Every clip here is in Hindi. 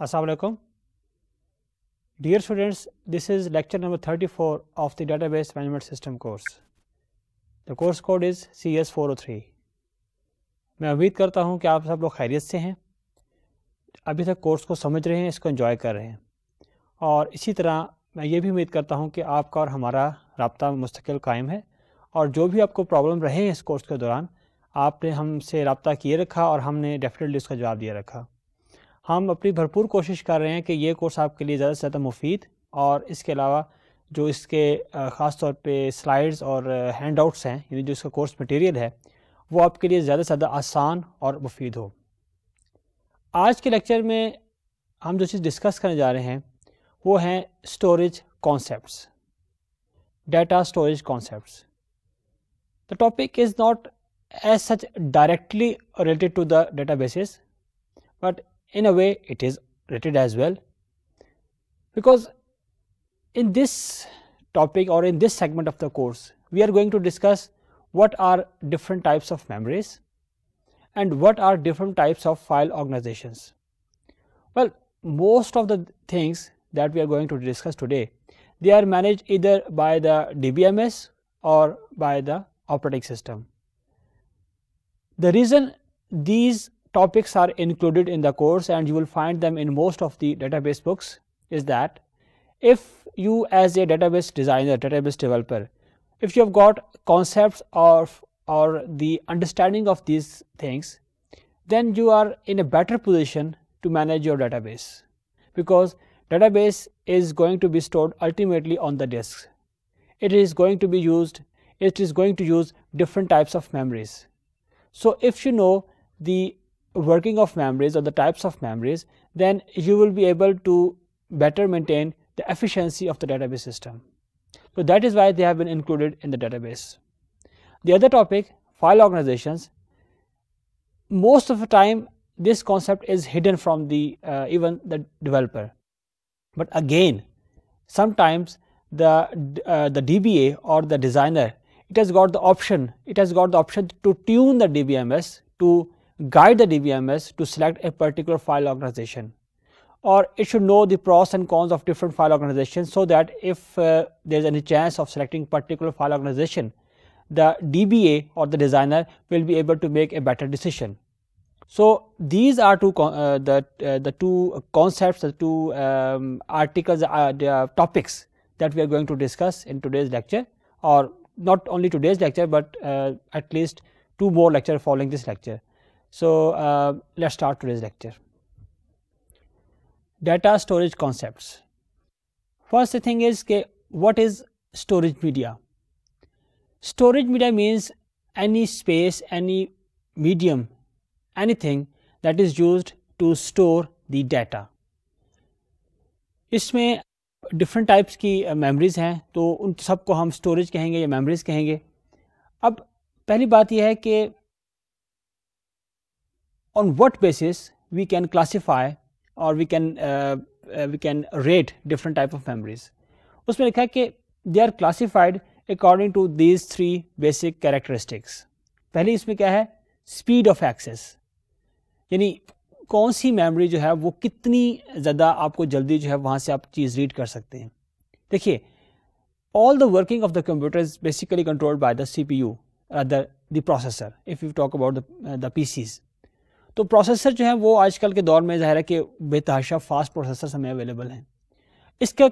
Assalamualaikum. Dear students, this is lecture number 34 of the Database Management System course. The course code is CS403. मैं उम्मीद करता हूं कि आप सब लोग खैरियत से हैं अभी तक कोर्स को समझ रहे हैं इसको एंजॉय कर रहे हैं और इसी तरह मैं ये भी उम्मीद करता हूं कि आपका और हमारा रबता मुस्तकिल कायम है और जो भी आपको प्रॉब्लम रहे हैं इस कोर्स के दौरान आपने हमसे रबता किए रखा और हमने डेफिनेटली उसका जवाब दिया रखा हम अपनी भरपूर कोशिश कर रहे हैं कि ये कोर्स आपके लिए ज़्यादा से ज़्यादा मुफीद और इसके अलावा जो इसके ख़ास तौर पे स्लाइड्स और हैंड आउट्स हैं यानी जो इसका कोर्स मटेरियल है वो आपके लिए ज़्यादा से ज़्यादा आसान और मुफीद हो आज के लेक्चर में हम जो चीज़ डिस्कस करने जा रहे हैं वो हैं storage concepts data storage concepts the topic is not as such directly related to the databases but in a way it is rated as well because in this topic or in this segment of the course we are going to discuss what are different types of memories and what are different types of file organizations. Well most of the things that we are going to discuss today they are managed either by the DBMS or by the operating system. The reason these topics are included in the course and you will find them in most of the database books is that if you as a database designer, database developer, if you have got concepts of or the understanding of these things, then you are in a better position to manage your database because database is going to be stored ultimately on the disk. It is going to be used, it is going to use different types of memories. So if you know the working of memories or the types of memories, then you will be able to better maintain the efficiency of the database system. So that is why they have been included in the database. The other topic, file organizations. Most of the time, this concept is hidden from the uh, even the developer. But again, sometimes the uh, the DBA or the designer, it has got the option. It has got the option to tune the DBMS to guide the DBMS to select a particular file organization or it should know the pros and cons of different file organizations so that if uh, there is any chance of selecting particular file organization, the DBA or the designer will be able to make a better decision. So, these are two uh, the, uh, the two concepts, the two um, articles, uh, the uh, topics that we are going to discuss in today's lecture or not only today's lecture, but uh, at least two more lectures following this lecture. So uh, let's start today's lecture. Data storage concepts. First thing is ke what is storage media? Storage media means any space, any medium, anything that is used to store the data. इसमें डिफरेंट टाइप्स की मेमोरीज हैं तो उन सबको हम स्टोरेज कहेंगे या मेमोरीज कहेंगे अब پہلی بات یہ ہے کہ on what basis we can classify और we can we can rate different type of memories उसमें लिखा है कि they are classified according to these three basic characteristics पहली इसमें क्या है स्पीड ऑफ एक्सेस यानी कौन सी मेमोरी जो है वो कितनी ज़्यादा आपको जल्दी जो है वहाँ से आप चीज़ रीड कर सकते हैं देखिए all the working of the computer is basically controlled by the C P U the processor if you talk about the PCs तो प्रोसेसर जो है वो आजकल के दौर में ज़ाहिर है कि बेतहाशा फास्ट प्रोसेसर हमें अवेलेबल हैं इसका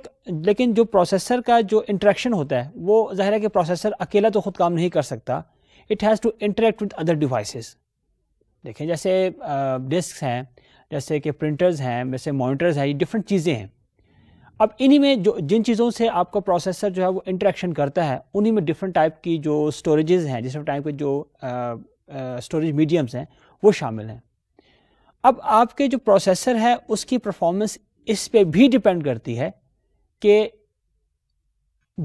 लेकिन जो प्रोसेसर का जो इंट्रैक्शन होता है वो ज़ाहिर है कि प्रोसेसर अकेला तो ख़ुद काम नहीं कर सकता it has to interact with other devices देखें जैसे डिस्क हैं जैसे कि प्रिंटर्स हैं जैसे मोनिटर्स हैं ये डिफरेंट चीज़ें हैं अब इन्हीं में जो जिन चीज़ों से आपका प्रोसेसर जो है वो इंटरेक्शन करता है उन्हीं में डिफरेंट टाइप की जो स्टोरेज हैं जिस टाइप के जो स्टोरेज मीडियम्स हैं वो शामिल हैं अब आपके जो प्रोसेसर है उसकी परफॉर्मेंस इस पे भी डिपेंड करती है कि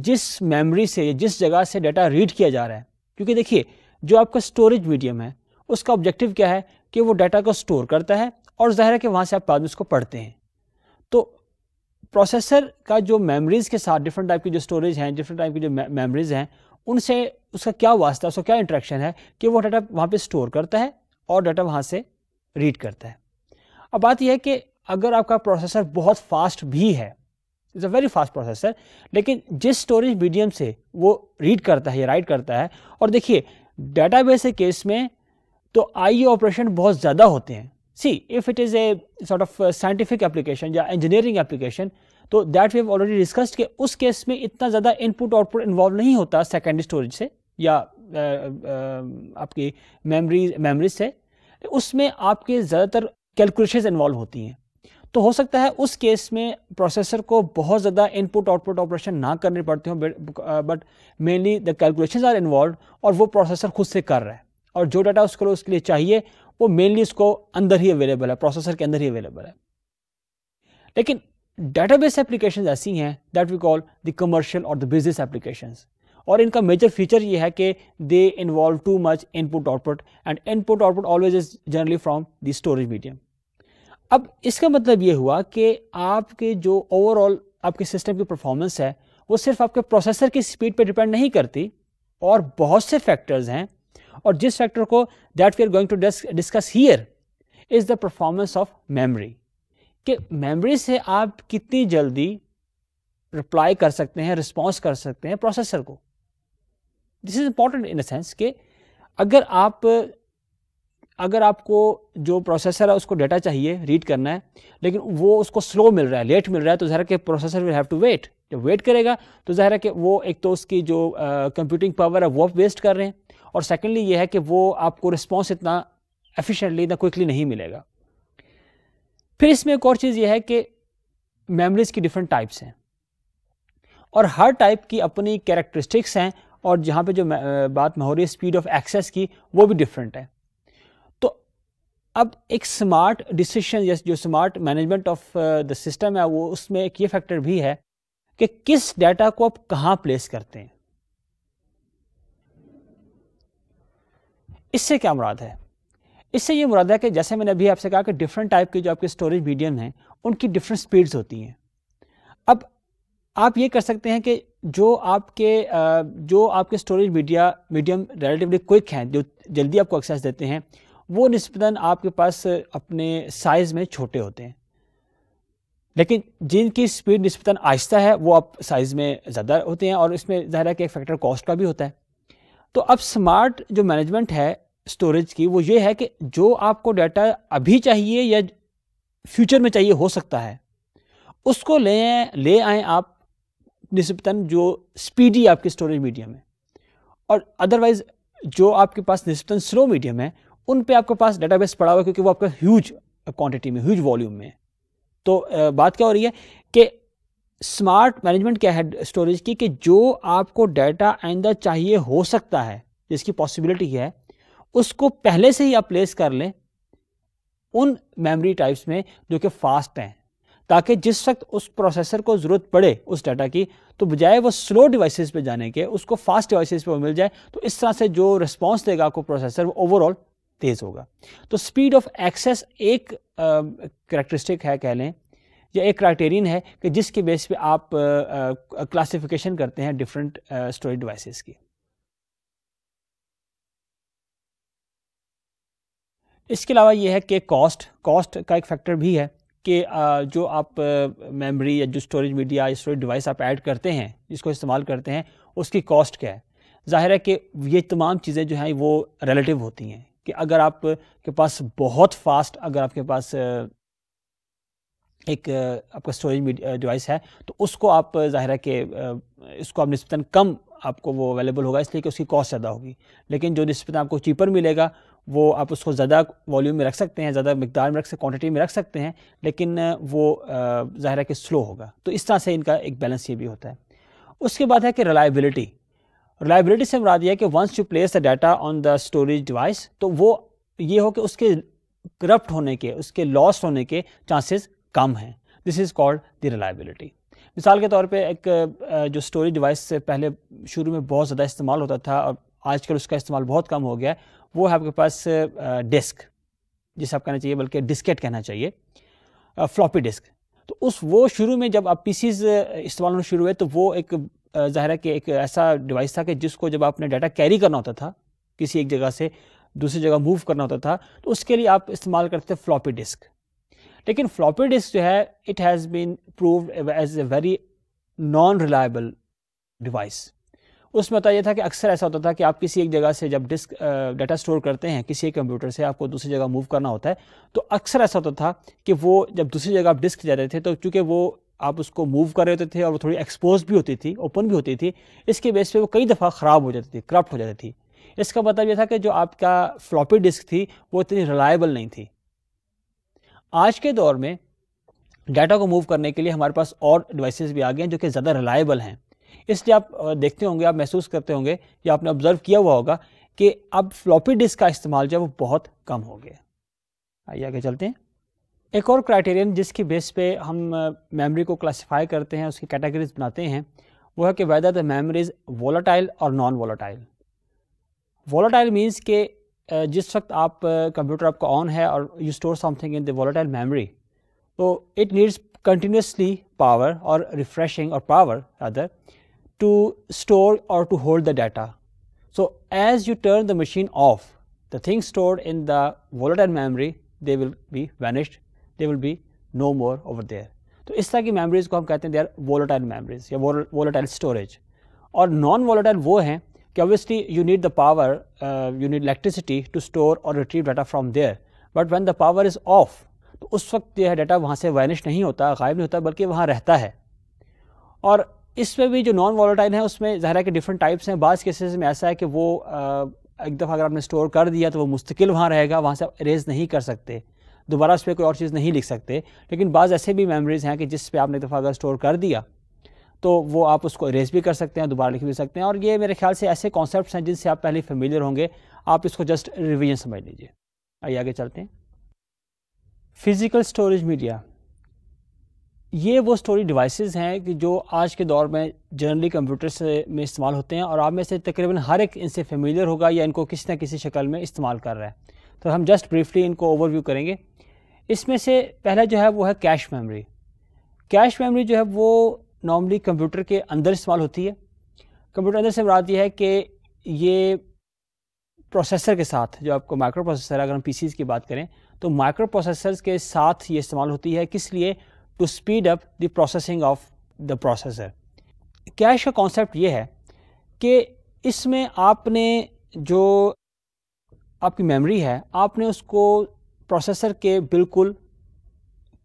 जिस मेमोरी से जिस जगह से डाटा रीड किया जा रहा है क्योंकि देखिए जो आपका स्टोरेज मीडियम है उसका ऑब्जेक्टिव क्या है कि वो डाटा को स्टोर करता है और ज़ाहिर है कि वहाँ से आप बाद में उसको पढ़ते हैं तो प्रोसेसर का जो मेमोरीज़ के साथ डिफरेंट टाइप की जो स्टोरेज हैं डिफरेंट टाइप की जो मेमोरीज़ हैं उनसे उसका क्या वास्ता उसका क्या इंट्रैक्शन है कि वो डाटा वहाँ पे स्टोर करता है और डाटा वहाँ से रीड करता है अब बात यह है कि अगर आपका प्रोसेसर बहुत फास्ट भी है is a very fast processor लेकिन जिस स्टोरेज मीडियम से वो रीड करता है या राइट करता है और देखिए डेटाबेस के केस में तो आई ऑपरेशन e बहुत ज़्यादा होते हैं see if it is a sort of scientific application या इंजीनियरिंग एप्लीकेशन तो that we have already discussed कि उस केस में इतना ज़्यादा इनपुट आउटपुट इन्वॉल्व नहीं होता सेकेंडरी स्टोरेज से या आ, आ, आपकी मेमरी मेमरीज से उसमें आपके ज़्यादातर कैलकुलेशन इन्वॉल्व होती हैं तो हो सकता है उस केस में प्रोसेसर को बहुत ज़्यादा इनपुट आउटपुट ऑपरेशन ना करने पड़ते हों but mainly the calculation are involve और वो प्रोसेसर खुद से कर रहा है और जो डाटा उसको उसके लिए चाहिए वो मेनली उसको अंदर ही अवेलेबल है प्रोसेसर के अंदर ही अवेलेबल है लेकिन बेस एप्लीकेशन ऐसी हैं that we call the commercial और द बिजनेस एप्लीकेशन और इनका मेजर फीचर ये है कि they involve too much input output and input output always is generally from the storage medium अब इसका मतलब ये हुआ कि आपके जो ओवरऑल आपके सिस्टम की परफॉर्मेंस है वो सिर्फ आपके प्रोसेसर की स्पीड पर डिपेंड नहीं करती और बहुत से फैक्टर्स हैं और जिस फैक्टर को that we are going to discuss here is the performance of memory कि मेमोरी से आप कितनी जल्दी रिप्लाई कर सकते हैं रिस्पॉन्स कर सकते हैं प्रोसेसर को this is important in the sense कि अगर आप अगर आपको जो प्रोसेसर है उसको डाटा चाहिए रीड करना है लेकिन वो उसको स्लो मिल रहा है लेट मिल रहा है तो ज़ाहिर के processor will have to wait जब वेट करेगा तो ज़ाहिर है कि वो एक तो उसकी जो कंप्यूटिंग पावर है वो आप वेस्ट कर रहे हैं और सेकेंडली ये है कि वो आपको रिस्पॉन्स इतना एफिशेंटली इतना क्विकली नहीं मिलेगा फिर इसमें एक और चीज़ यह है कि मेमरीज की डिफरेंट टाइप्स हैं और हर टाइप की अपनी कैरेक्टरिस्टिक्स हैं और जहाँ पे जो बात में हो रही है स्पीड ऑफ एक्सेस की वो भी डिफरेंट है तो अब एक स्मार्ट डिसीशन जो smart management of the system है वो उसमें एक ये फैक्टर भी है कि किस डाटा को आप कहां प्लेस करते हैं इससे क्या मुराद है इससे ये मुराद है कि जैसे मैंने अभी आपसे कहा कि डिफरेंट टाइप के जो आपके स्टोरेज मीडियम हैं उनकी डिफरेंट स्पीड्स होती हैं अब आप ये कर सकते हैं कि जो आपके जो आपके storage media medium relatively quick हैं जो जल्दी आपको एक्सेस देते हैं वो नस्बता आपके पास अपने साइज़ में छोटे होते हैं लेकिन जिनकी स्पीड नस्बता आहिस्ता है वो आप साइज़ में ज़्यादा होते हैं और इसमें ज़ाहिर है कि एक फैक्टर कॉस्ट का भी होता है तो अब स्मार्ट जो मैनेजमेंट है स्टोरेज की वो ये है कि जो आपको डाटा अभी चाहिए या फ्यूचर में चाहिए हो सकता है उसको ले ले आए आप नस्बता जो स्पीडी आपके स्टोरेज मीडियम है और अदरवाइज जो आपके पास नस्बता स्लो मीडियम है उन पे आपके पास डेटाबेस पड़ा हुआ क्योंकि वो आपका ह्यूज क्वांटिटी में ह्यूज वॉल्यूम में है तो बात क्या हो रही है कि स्मार्ट मैनेजमेंट क्या है स्टोरेज की कि जो आपको डाटा आइंदा चाहिए हो सकता है जिसकी पॉसिबिलिटी है उसको पहले से ही आप प्लेस कर लें उन मेमोरी टाइप्स में जो कि फास्ट हैं ताकि जिस वक्त उस प्रोसेसर को ज़रूरत पड़े उस डाटा की तो बजाय वो स्लो डिवाइसेस पे जाने के उसको फास्ट डिवाइसेस पे मिल जाए तो इस तरह से जो रिस्पांस देगा आपको प्रोसेसर वो ओवरऑल तेज़ होगा तो स्पीड ऑफ एक्सेस एक करेक्टरिस्टिक है कह लें या एक क्राइटेरियन है कि जिसके बेस पे आप क्लासिफिकेशन करते हैं डिफरेंट स्टोरेज डिवाइसेस की इसके अलावा यह है कि कॉस्ट कॉस्ट का एक फैक्टर भी है कि जो आप मेमोरी या जो स्टोरेज मीडिया स्टोरेज डिवाइस आप ऐड करते हैं जिसको इस्तेमाल करते हैं उसकी कॉस्ट क्या है ज़ाहिर है कि ये तमाम चीज़ें जो हैं वो रिलेटिव होती हैं कि अगर आप के पास बहुत फास्ट अगर आपके पास एक आपका स्टोरेज डिवाइस है तो उसको आप ज़ाहिर है कि इसको आप नस्बता कम आपको वो अवेलेबल होगा इसलिए कि उसकी कॉस्ट ज़्यादा होगी लेकिन जो नस्बता आपको चीपर मिलेगा वो आप उसको ज़्यादा वॉल्यूम में रख सकते हैं ज़्यादा मकदार में रख सकते क्वान्टिटी में रख सकते हैं लेकिन वो ज़ाहिर है कि स्लो होगा तो इस तरह से इनका एक बैलेंस ये भी होता है उसके बाद है कि रिलायबिलिटी रिलायबिलिटी से मुराद यह है कि once you place the data on the storage device तो वो ये हो कि उसके करप्ट होने के उसके लॉस होने के चांसेस कम हैं this is called the reliability मिसाल के तौर पे एक जो स्टोरेज डिवाइस से पहले शुरू में बहुत ज़्यादा इस्तेमाल होता था और आजकल उसका इस्तेमाल बहुत कम हो गया है वो है आपके पास डिस्क जिसे आप कहना चाहिए बल्कि डिस्केट कहना चाहिए फ्लॉपी डिस्क तो उस वो शुरू में जब आप पीसीज इस्तेमाल होना शुरू हुए तो वो एक ज़ाहिर है कि एक ऐसा डिवाइस था कि जिसको जब आपने डाटा कैरी करना होता था किसी एक जगह से दूसरी जगह मूव करना होता था तो उसके लिए आप इस्तेमाल करते थे फ्लॉपी डिस्क लेकिन फ्लॉपी डिस्क जो है it has been prove as a very non reliable device उसमें होता यह था कि अक्सर ऐसा होता था कि आप किसी एक जगह से जब डिस्क डाटा स्टोर करते हैं किसी एक कंप्यूटर से आपको दूसरी जगह मूव करना होता है तो अक्सर ऐसा होता था कि वो जब दूसरी जगह आप डिस्क जा रहे थे तो चूंकि वो आप उसको मूव कर रहे होते थे और वो थोड़ी एक्सपोज भी होती थी ओपन भी होती थी इसके बेस पे वो कई दफ़ा ख़राब हो जाती थी करप्ट हो जाती थी इसका मतलब यह था कि जो आपका फ्लॉपी डिस्क थी वो इतनी रिलायबल नहीं थी आज के दौर में डाटा को मूव करने के लिए हमारे पास और डिवाइसेस भी आ गए हैं जो कि ज़्यादा रिलायबल हैं इसलिए आप देखते होंगे आप महसूस करते होंगे या आपने ऑब्जर्व किया हुआ होगा कि अब फ्लॉपी डिस्क का इस्तेमाल जो है वो बहुत कम हो गया आइए आगे चलते हैं एक और क्राइटेरियन जिसकी बेस पे हम मेमोरी को क्लासिफाई करते हैं उसकी कैटेगरीज बनाते हैं वो है कि वेदर द मेमोरीज वोलाटाइल और नॉन वोलाटाइल वोलाटाइल मीन्स के जिस वक्त आप कंप्यूटर आपका ऑन है और you store something in the volatile memory तो इट नीड्स कंटिन्यूसली पावर और रिफ्रेशिंग और power other to store or to hold the data. So as you turn the machine off, the things stored in the volatile memory, they will be vanished, they will be no more over there. तो इस तरह की मेमोरीज को हम कहते हैं दे आर वोलाटाइल मेमोरीज या वोलाटाइल स्टोरेज और नॉन वोलाटाइल वो हैं कि obviously you need the power you need electricity to store और retrieve data from there but when the power is off तो उस वक्त यह डाटा वहाँ से वायनिश नहीं होता गायब नहीं होता बल्कि वहाँ रहता है और इसमें भी जो नॉन वॉलेटाइल है उसमें ज़ाहिर है कि डिफरेंट टाइप्स हैं बाज़ केसेस में ऐसा है कि वो एक दफ़ा अगर आपने स्टोर कर दिया तो वो मुस्तकिल वहाँ रहेगा वहाँ से आप इरेज नहीं कर सकते दोबारा उस पर कोई और चीज़ नहीं लिख सकते लेकिन बाज़ ऐसे भी मेमोरीज़ हैं कि जिस पर आपने एक दफ़ा अगर स्टोर कर दिया तो वो आप उसको इरेज भी कर सकते हैं दोबारा लिख भी सकते हैं और ये मेरे ख्याल से ऐसे कॉन्सेप्ट हैं जिनसे आप पहले फेमिलियर होंगे आप इसको जस्ट रिविजन समझ लीजिए आइए आगे चलते हैं फिज़िकल स्टोरेज मीडिया ये वो स्टोरी डिवाइसेस हैं कि जो आज के दौर में जनरली कंप्यूटर से में इस्तेमाल होते हैं और आप में से तकरीबन हर एक इनसे फेमिलियर होगा या इनको किसी ना किसी शक्ल में इस्तेमाल कर रहा है तो हम जस्ट ब्रीफली इनको ओवरव्यू करेंगे इसमें से पहला जो है वो है कैश मेमोरी कैश मेमोरी जो है वो नॉर्मली कंप्यूटर के अंदर इस्तेमाल होती है कंप्यूटर अंदर से बात यह है कि ये प्रोसेसर के साथ जो आपको माइक्रो प्रोसेसर अगर हम पी की बात करें तो माइक्रो प्रोसेसर के साथ ये इस्तेमाल होती है किस लिए to speed up the processing of the processor cache का कॉन्सेप्ट ये है कि इसमें आपने जो आपकी मेमोरी है आपने उसको प्रोसेसर के बिल्कुल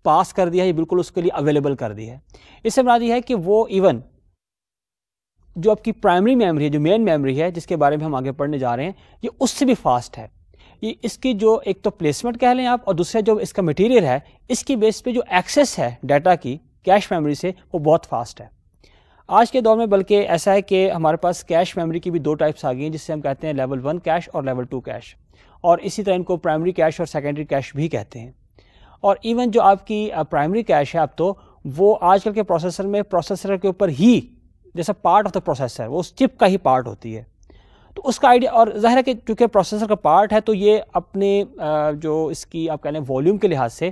पास कर दिया है बिल्कुल उसके लिए अवेलेबल कर दी है इससे बना यह है कि वो इवन जो आपकी प्राइमरी मेमोरी है जो मेन मेमोरी है जिसके बारे में हम आगे पढ़ने जा रहे हैं ये उससे भी फास्ट है ये इसकी जो एक तो प्लेसमेंट कह लें आप और दूसरा जो इसका मटेरियल है इसकी बेस पे जो एक्सेस है डाटा की कैश मेमोरी से वो बहुत फास्ट है आज के दौर में बल्कि ऐसा है कि हमारे पास कैश मेमोरी की भी दो टाइप्स आ गई हैं जिससे हम कहते हैं लेवल वन कैश और लेवल टू कैश और इसी तरह इनको प्राइमरी कैश और सेकेंडरी कैश भी कहते हैं और इवन जो आपकी प्राइमरी कैश है अब तो वो आजकल के प्रोसेसर में प्रोसेसर के ऊपर ही जैसा पार्ट ऑफ द प्रोसेसर वो उस चिप का ही पार्ट होती है तो उसका आइडिया और ज़ाहिर है कि चूँकि प्रोसेसर का पार्ट है तो ये अपने जो इसकी आप कह लें वॉल्यूम के लिहाज से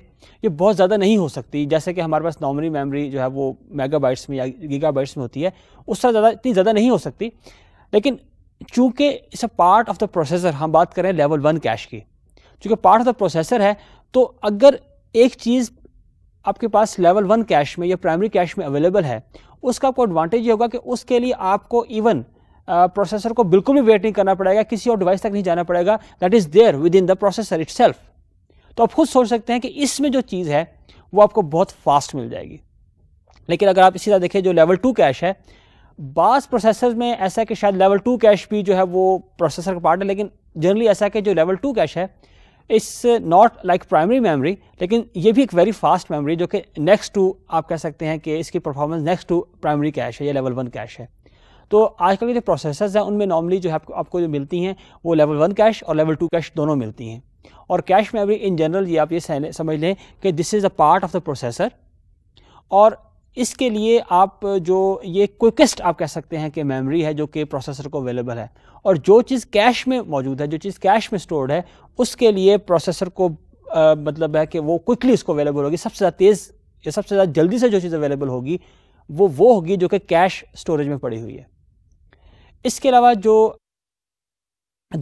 ये बहुत ज़्यादा नहीं हो सकती जैसे कि हमारे पास नॉर्मली मेमोरी जो है वो मेगाबाइट्स में या गीगाबाइट्स में होती है उससे ज़्यादा इतनी ज़्यादा नहीं हो सकती लेकिन चूँकि इस पार्ट ऑफ द प्रोसेसर हम बात करें लेवल वन कैश की चूँकि पार्ट ऑफ द प्रोसेसर है तो अगर एक चीज़ आपके पास लेवल वन कैश में या प्राइमरी कैश में अवेलेबल है उसका आपको एडवांटेज ये होगा कि उसके लिए आपको इवन प्रोसेसर को बिल्कुल भी वेट नहीं करना पड़ेगा किसी और डिवाइस तक नहीं जाना पड़ेगा that is there within the processor it तो आप खुद सोच सकते हैं कि इसमें जो चीज़ है वो आपको बहुत फास्ट मिल जाएगी लेकिन अगर आप इसी तरह देखें जो लेवल टू कैश है बास प्रोसेसर में ऐसा है कि शायद लेवल टू कैश भी जो है वो प्रोसेसर का पार्ट है लेकिन जनरली ऐसा है कि जो लेवल टू कैश है it's not like primary memory लेकिन ये भी एक वेरी फास्ट मेमोरी जो कि नेक्स्ट टू आप कह सकते हैं कि इसकी performance next to primary cache है या लेवल वन कैश है तो आजकल के जो प्रोसेसर्स हैं उनमें नॉर्मली जो है आपको जो मिलती हैं वो लेवल वन कैश और लेवल टू कैश दोनों मिलती हैं और कैश मेमोरी इन जनरल ये आप ये समझ लें कि this is a part of the processor और इसके लिए आप जो ये क्विकेस्ट आप कह सकते हैं कि मेमोरी है जो कि प्रोसेसर को अवेलेबल है और जो चीज़ कैश में मौजूद है जो चीज़ कैश में स्टोर्ड है उसके लिए प्रोसेसर को आ, मतलब है कि वो क्विकली उसको अवेलेबल होगी सबसे ज़्यादा तेज़ या सबसे ज़्यादा जल्दी से जो चीज़ अवेलेबल होगी वो वो होगी जो कि कैश स्टोरेज में पड़ी हुई है इसके अलावा जो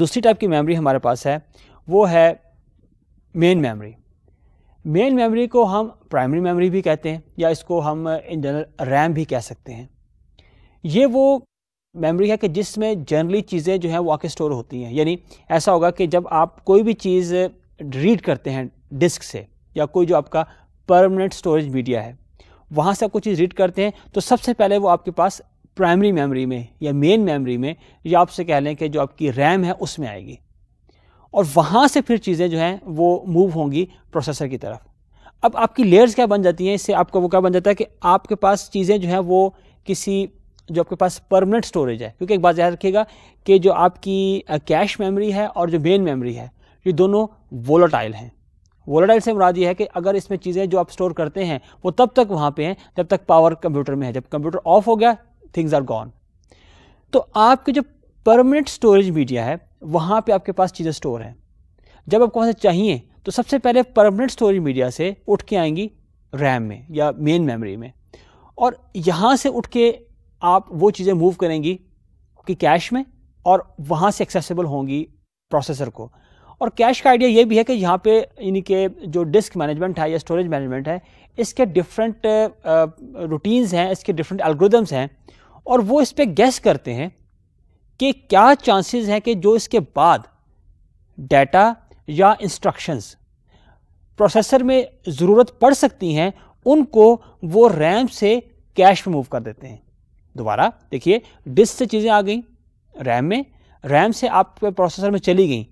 दूसरी टाइप की मेमोरी हमारे पास है वो है मेन मेमोरी मेन मेमोरी को हम प्राइमरी मेमोरी भी कहते हैं या इसको हम इन जनरल रैम भी कह सकते हैं ये वो मेमोरी है कि जिसमें जनरली चीज़ें जो हैं वो आके स्टोर होती हैं यानी ऐसा होगा कि जब आप कोई भी चीज़ रीड करते हैं डिस्क से या कोई जो आपका परमानेंट स्टोरेज मीडिया है वहाँ से आप कोई चीज़ रीड करते हैं तो सबसे पहले वो आपके पास प्राइमरी मेमोरी में या मेन मेमोरी में या आपसे कह लें कि जो आपकी रैम है उसमें आएगी और वहाँ से फिर चीज़ें जो हैं वो मूव होंगी प्रोसेसर की तरफ अब आपकी लेयर्स क्या बन जाती हैं इससे आपका वो क्या बन जाता है कि आपके पास चीज़ें जो हैं वो किसी जो आपके पास परमानेंट स्टोरेज है क्योंकि एक बात याद रखिएगा कि जो आपकी कैश मेमोरी है और जो मेन मेमोरी है ये दोनों वोलाटाइल हैं वोलाटाइल से मुराद ये है कि अगर इसमें चीज़ें जो आप स्टोर करते हैं वो तब तक वहाँ पे हैं जब तक पावर कंप्यूटर में है जब कंप्यूटर ऑफ हो गया थिंग्स आर गॉन तो आपके जो परमानेंट स्टोरेज मीडिया है वहां पे आपके पास चीज़ें स्टोर हैं जब आपको वहां से चाहिए तो सबसे पहले परमानेंट स्टोरेज मीडिया से उठ के आएंगी रैम में या मेन मेमोरी में और यहां से उठ के आप वो चीज़ें मूव करेंगी कि कैश में और वहां से एक्सेसिबल होंगी प्रोसेसर को और कैश का आइडिया ये भी है कि यहाँ पे यानी कि जो डिस्क मैनेजमेंट है या स्टोरेज मैनेजमेंट है इसके डिफरेंट रूटीन्स हैं इसके डिफरेंट एलग्रदम्स हैं और वो इस पर गैस करते हैं कि क्या चांसेस हैं कि जो इसके बाद डाटा या इंस्ट्रक्शंस प्रोसेसर में ज़रूरत पड़ सकती हैं उनको वो रैम से कैश में मूव कर देते हैं दोबारा देखिए डिस्क से चीज़ें आ गई रैम में रैम से आपके प्रोसेसर में चली गई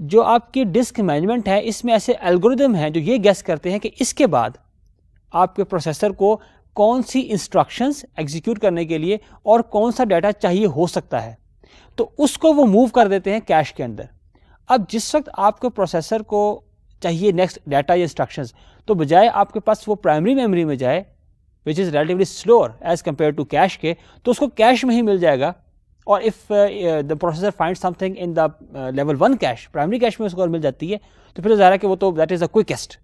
जो आपकी डिस्क मैनेजमेंट है इसमें ऐसे एल्गोरिदम हैं जो ये गैस करते हैं कि इसके बाद आपके प्रोसेसर को कौन सी इंस्ट्रक्शंस एग्जीक्यूट करने के लिए और कौन सा डाटा चाहिए हो सकता है तो उसको वो मूव कर देते हैं कैश के अंदर अब जिस वक्त आपके प्रोसेसर को चाहिए नेक्स्ट डाटा या इंस्ट्रक्शंस तो बजाय आपके पास वो प्राइमरी मेमोरी में जाए which is relatively slower as compare to cache के तो उसको कैश में ही मिल जाएगा और if the processor find something in the level one cache primary cache में उसको अगर मिल जाती है तो फिर तो ज़ाहिर है कि वो तो दैट इज़ अ क्विकेस्ट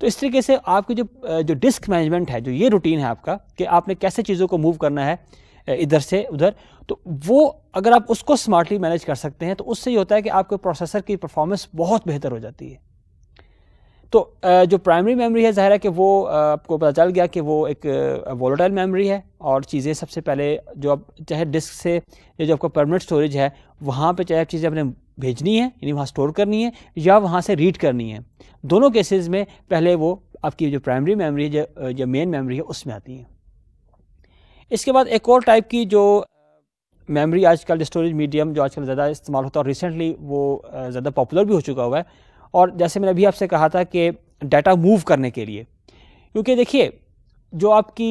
तो इस तरीके से आपकी जो uh, जो डिस्क मैनेजमेंट है जो ये रूटीन है आपका कि आपने कैसे चीज़ों को मूव करना है uh, इधर से उधर तो वो अगर आप उसको स्मार्टली मैनेज कर सकते हैं तो उससे ये होता है कि आपके प्रोसेसर की परफॉर्मेंस बहुत बेहतर हो जाती है तो जो प्राइमरी मेमोरी है ज़ाहिर है कि वो आपको पता चल गया कि वो एक वोलोटाइल मेमोरी है और चीज़ें सबसे पहले जो आप चाहे डिस्क से या जो आपका परमानेंट स्टोरेज है वहाँ पे चाहे आप चीज़ें अपने भेजनी है यानी वहाँ स्टोर करनी है या वहाँ से रीड करनी है दोनों केसेस में पहले वो आपकी जो प्राइमरी मेमोरी है जो मेन मेमोरी है उसमें आती है इसके बाद एक और टाइप की जो मेमोरी आजकल स्टोरेज मीडियम जो आजकल ज़्यादा इस्तेमाल होता है और रिसेंटली वो ज़्यादा पॉपुलर भी हो चुका हुआ है और जैसे मैंने अभी आपसे कहा था कि डाटा मूव करने के लिए क्योंकि देखिए जो आपकी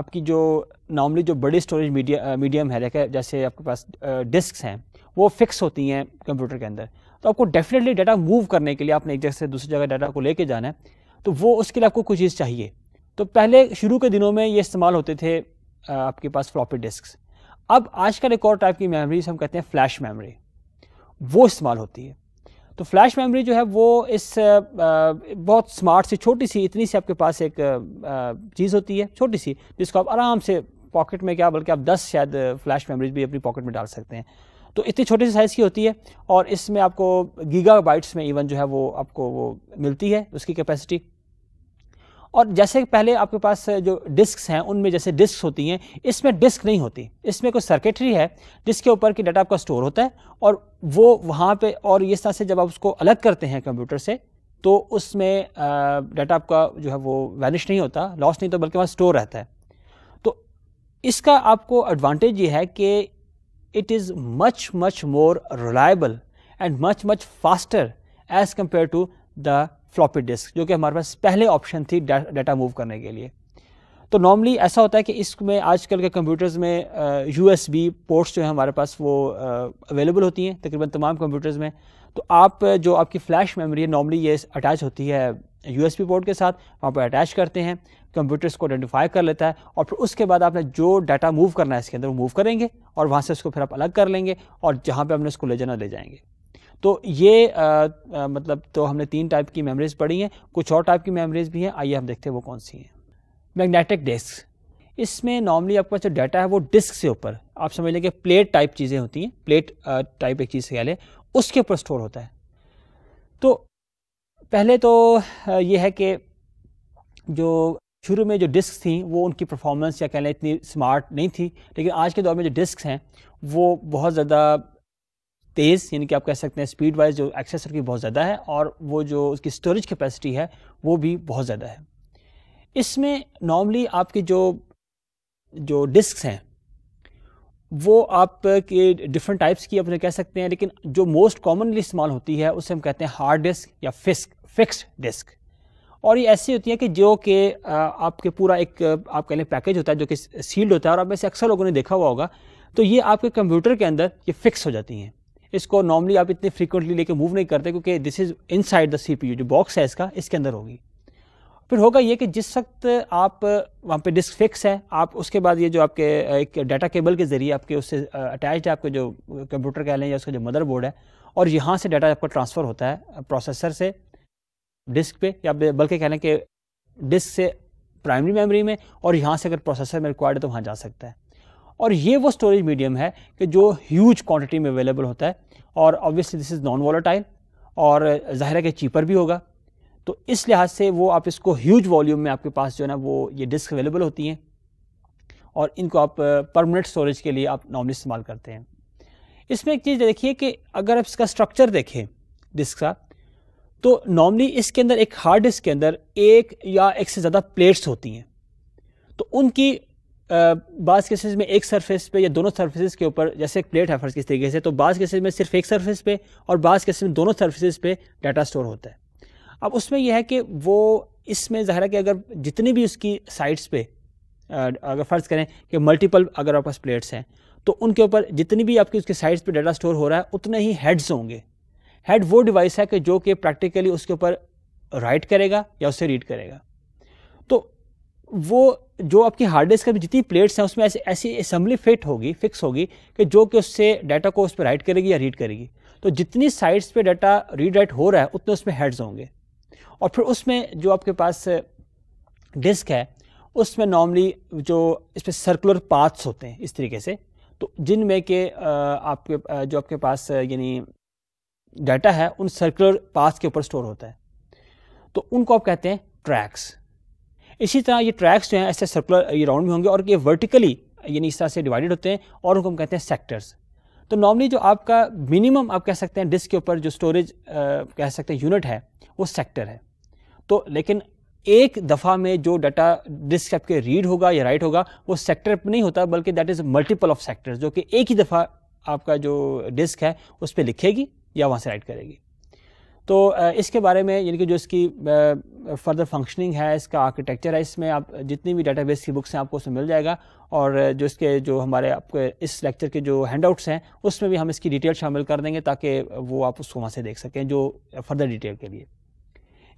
आपकी जो नॉर्मली जो बड़ी स्टोरेज मीडिया मीडियम है देखा जैसे आपके पास डिस्क हैं वो फिक्स होती हैं कंप्यूटर के अंदर तो आपको डेफिनेटली डाटा मूव करने के लिए आपने एक जगह से दूसरी जगह डाटा को लेके जाना है तो वो उसके लिए आपको कुछ चीज़ चाहिए तो पहले शुरू के दिनों में ये इस्तेमाल होते थे आपके पास फ्लॉपी डिस्क अब आज का एक और टाइप की मेमोरीज हम कहते हैं फ्लैश मेमोरी वो इस्तेमाल होती है तो फ्लैश मेमोरी जो है वो इस बहुत स्मार्ट सी छोटी सी इतनी सी आपके पास एक चीज़ होती है छोटी सी जिसको आप आराम से पॉकेट में क्या बल्कि आप दस शायद फ्लैश मेमोरीज भी अपनी पॉकेट में डाल सकते हैं तो इतनी छोटी सी साइज़ की होती है और इसमें आपको गीगा बाइट्स में इवन जो है वो आपको वो मिलती है उसकी कैपेसिटी और जैसे पहले आपके पास जो डिस्क हैं उनमें जैसे डिस्क होती हैं इसमें डिस्क नहीं होती इसमें कोई सर्किटरी है जिसके ऊपर की डाटा आपका स्टोर होता है और वो वहाँ पे और इस तरह से जब आप उसको अलग करते हैं कंप्यूटर से तो उसमें डाटा आपका जो है वो वैनिश नहीं होता लॉस नहीं होता बल्कि वहाँ स्टोर रहता है तो इसका आपको एडवांटेज ये है कि it is much much more reliable and much much faster as compare to the floppy disk जो कि हमारे पास पहले ऑप्शन थी डाटा मूव करने के लिए तो नॉर्मली ऐसा होता है कि इसमें आजकल के कंप्यूटर्स में यू एस बी पोर्ट्स जो है हमारे पास वो अवेलेबल होती हैं तकरीबन तमाम कंप्यूटर्स में तो आप जो आपकी फ़्लैश मेमोरी है नॉर्मली ये अटैच होती है यू एस बी पोर्ट के साथ वहाँ पर अटैच करते हैं कंप्यूटर्स को आइडेंटिफाई कर लेता है और फिर उसके बाद आपने जो डाटा मूव करना है इसके अंदर वो मूव करेंगे और वहाँ से उसको फिर आप अलग कर लेंगे और जहाँ पर हमने उसको ले जाना ले जाएंगे तो ये आ, आ, मतलब तो हमने तीन टाइप की मेमोरीज पढ़ी हैं कुछ और टाइप की मेमोरीज भी हैं आइए हम देखते हैं वो कौन सी हैं मैग्नेटिक डिस्क इसमें नॉर्मली आपके पास जो डाटा है वो डिस्क से ऊपर आप समझ लें कि प्लेट टाइप चीज़ें होती हैं प्लेट टाइप एक चीज़ ख्याल है उसके ऊपर स्टोर होता है तो पहले तो ये है कि जो शुरू में जो डिस्क थी वो उनकी परफॉर्मेंस या कह लें इतनी स्मार्ट नहीं थी लेकिन आज के दौर में जो डिस्क हैं वो बहुत ज़्यादा तेज़ यानी कि आप कह सकते हैं स्पीड वाइज जो एक्सेसर की बहुत ज़्यादा है और वो जो उसकी स्टोरेज कैपेसिटी है वो भी बहुत ज़्यादा है इसमें नॉर्मली आपकी जो जो डिस्क हैं वो आप के डिफरेंट टाइप्स की अपने कह सकते हैं लेकिन जो मोस्ट कॉमनली इस्तेमाल होती है उसे हम कहते हैं हार्ड डिस्क या फिस्क फिक्सड डिस्क और ये ऐसी होती है कि जो कि आपके पूरा एक आप कह लें पैकेज होता है जो कि सील्ड होता है और आप में से अक्सर लोगों ने देखा हुआ होगा तो ये आपके कंप्यूटर के अंदर ये फिक्स हो जाती हैं इसको नॉर्मली आप इतने फ्रीकुंटली लेके मूव नहीं करते क्योंकि this is inside the you जो बॉक्स है इसका इसके अंदर होगी फिर होगा ये कि जिस वक्त आप वहाँ पे डिस्क फिक्स है आप उसके बाद ये जो आपके एक डाटा केबल के ज़रिए आपके उससे अटैच है आपके जो कंप्यूटर कह लें या उसका जो मदरबोर्ड है और यहाँ से डाटा आपका ट्रांसफ़र होता है प्रोसेसर से डिस्क पे या बल्कि कह लें कि डिस्क से प्राइमरी मेमोरी में और यहाँ से अगर प्रोसेसर में रिक्वायर्ड है तो वहाँ जा सकता है और ये वो स्टोरेज मीडियम है कि जो ह्यूज क्वांटिटी में अवेलेबल होता है और obviously this is non volatile और ज़ाहिर है कि चीपर भी होगा तो इस लिहाज से वो आप इसको ह्यूज वॉल्यूम में आपके पास जो है ना वो ये डिस्क अवेलेबल होती हैं और इनको आप परमानेंट स्टोरेज के लिए आप नॉर्मली इस्तेमाल करते हैं इसमें एक चीज़ देखिए कि अगर आप इसका स्ट्रक्चर देखें डिस्क का तो नॉर्मली इसके अंदर एक हार्ड डिस्क के अंदर एक या एक से ज़्यादा प्लेट्स होती हैं तो उनकी बाज़ केसेस में एक सरफेस पे या दोनों सरफेस के ऊपर जैसे एक प्लेट है फर्ज किस तरीके से तो बाज़ केसेस में सिर्फ एक सर्फेस पे और बाज़ केसेस में दोनों सरफेस पे डाटा स्टोर होता है अब उसमें यह है कि वो इसमें ज़ाहिर है कि अगर जितनी भी उसकी साइड्स पे अगर फ़र्ज़ करें कि मल्टीपल अगर आपके पास प्लेट्स हैं तो उनके ऊपर जितनी भी आपकी उसके साइड्स पे डाटा स्टोर हो रहा है उतने ही हेड्स होंगे हेड वो डिवाइस है कि जो कि प्रैक्टिकली उसके ऊपर राइट करेगा या उससे रीड करेगा वो जो आपकी हार्ड डिस्क में जितनी प्लेट्स हैं उसमें ऐसी ऐसी असम्बली फिट होगी फिक्स होगी कि जो कि उससे डाटा को उस पर राइट करेगी या रीड करेगी तो जितनी साइड्स पे डाटा रीड राइट हो रहा है उतने उसमें हेड्स होंगे और फिर उसमें जो आपके पास डिस्क uh, है उसमें नॉर्मली जो इस पर सर्कुलर पाथ्स होते हैं इस तरीके से तो जिनमें के uh, आपके uh, जो आपके पास यानी डाटा है उन सर्कुलर पाथ के ऊपर स्टोर होता है तो उनको आप कहते हैं ट्रैक्स इसी तरह ये ट्रैक्स जो हैं ऐसे सर्कुलर ये राउंड में होंगे और ये वर्टिकली यानी इस तरह से डिवाइडेड होते हैं और उनको हम कहते हैं सेक्टर्स तो नॉर्मली जो आपका मिनिमम आप कह सकते हैं डिस्क के ऊपर जो स्टोरेज कह सकते हैं यूनिट है वो सेक्टर है तो लेकिन एक दफ़ा में जो डाटा डिस्क आपके रीड होगा या राइट होगा वो सेक्टर पर नहीं होता बल्कि that is multiple of sectors जो कि एक ही दफ़ा आपका जो डिस्क है उस पर लिखेगी या वहाँ से राइट करेगी तो इसके बारे में यानी कि जो इसकी फर्दर फंक्शनिंग है इसका आर्किटेक्चर है इसमें आप जितनी भी डेटाबेस की बुक्स हैं आपको उसमें मिल जाएगा और जो इसके जो हमारे आपके इस लेक्चर के जो हैंड आउट्स हैं उसमें भी हम इसकी डिटेल शामिल कर देंगे ताकि वो आप उसको वहाँ से देख सकें जो फर्दर डिटेल के लिए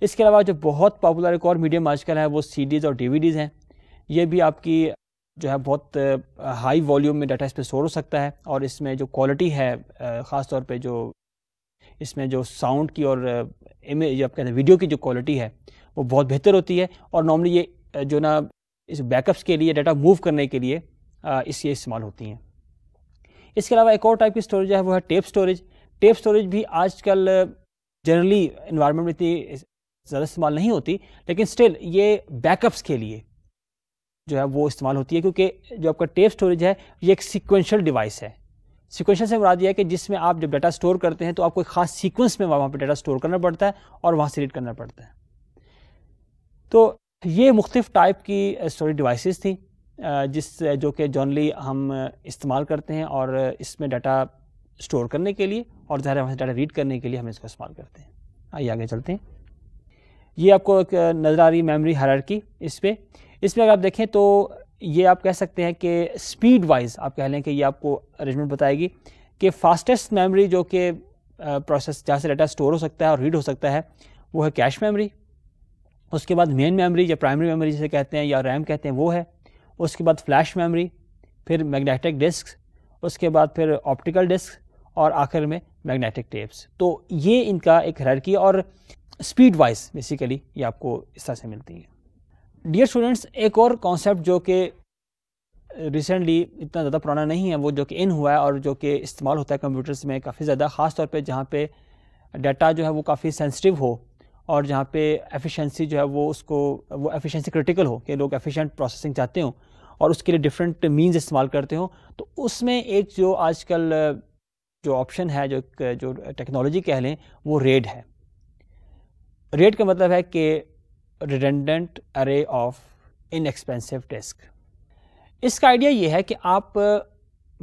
इसके अलावा जो बहुत पॉपुलर एक और मीडियम आजकल है वो सीडीज़ और डीवीडीज़ हैं ये भी आपकी जो है बहुत हाई वॉल्यूम में डाटा इस पर स्टोर हो सकता है और इसमें जो क्वालिटी है ख़ास तौर पे जो इसमें जो साउंड की और इमेज आप कहते हैं वीडियो की जो क्वालिटी है वो बहुत बेहतर होती है और नॉर्मली ये जो ना इस बैकअप्स के लिए डाटा मूव करने के लिए इसके इस्तेमाल होती हैं इसके अलावा एक और टाइप की स्टोरेज है वो है टेप स्टोरेज टेप स्टोरेज भी आजकल जनरली इन्वायरमेंट में इतनी ज़्यादा इस्तेमाल नहीं होती लेकिन स्टिल ये बैकअप्स के लिए जो है वो इस्तेमाल होती है क्योंकि जो आपका टेप स्टोरेज है ये एक सिक्वेंशल डिवाइस है सिक्वेंशन से बता दिया है कि जिसमें आप जब डाटा स्टोर करते हैं तो आपको एक खास सीक्वेंस में वहाँ पर डाटा स्टोर करना पड़ता है और वहाँ से रीड करना पड़ता है तो ये मुख्तफ टाइप की स्टोरेज डिवाइसेस थी जिस जो कि जॉनली हम इस्तेमाल करते हैं और इसमें डाटा स्टोर करने के लिए और ज़ाहिर वहाँ से डाटा रीड करने के लिए हम इसका इस्तेमाल करते हैं आइए आगे चलते हैं ये आपको एक नज़र आ रही मेमोरी की इस पर इसमें अगर आप देखें तो ये आप कह सकते हैं कि स्पीड वाइज आप कह लें कि ये आपको अरेंजमेंट बताएगी कि फास्टेस्ट मेमोरी जो कि प्रोसेस जहाँ से डाटा स्टोर हो सकता है और रीड हो सकता है वो है कैश मेमोरी उसके बाद मेन मेमोरी या प्राइमरी मेमोरी जिसे कहते हैं या रैम कहते हैं वो है उसके बाद फ्लैश मेमोरी फिर मैग्नेटिक डिस्क उसके बाद फिर ऑप्टिकल डिस्क और आखिर में मैग्नेटिक टेप्स तो ये इनका एक हरकी और स्पीड वाइज बेसिकली ये आपको इस तरह से मिलती है डियर स्टूडेंट्स एक और कॉन्सेप्ट जो कि रिसेंटली इतना ज़्यादा पुराना नहीं है वो जो कि इन हुआ है और जो कि इस्तेमाल होता है कंप्यूटर्स में काफ़ी ज़्यादा ख़ास तौर पे जहाँ पे डाटा जो है वो काफ़ी सेंसिटिव हो और जहाँ पे एफिशिएंसी जो है वो उसको वो एफिशिएंसी क्रिटिकल हो कि लोग एफिशिएंट प्रोसेसिंग चाहते हो और उसके लिए डिफरेंट मीन्स इस्तेमाल करते हो तो उसमें एक जो आजकल जो ऑप्शन है जो जो टेक्नोलॉजी कह लें वो रेड है रेड का मतलब है कि redundant array of inexpensive disk इसका आइडिया ये है कि आप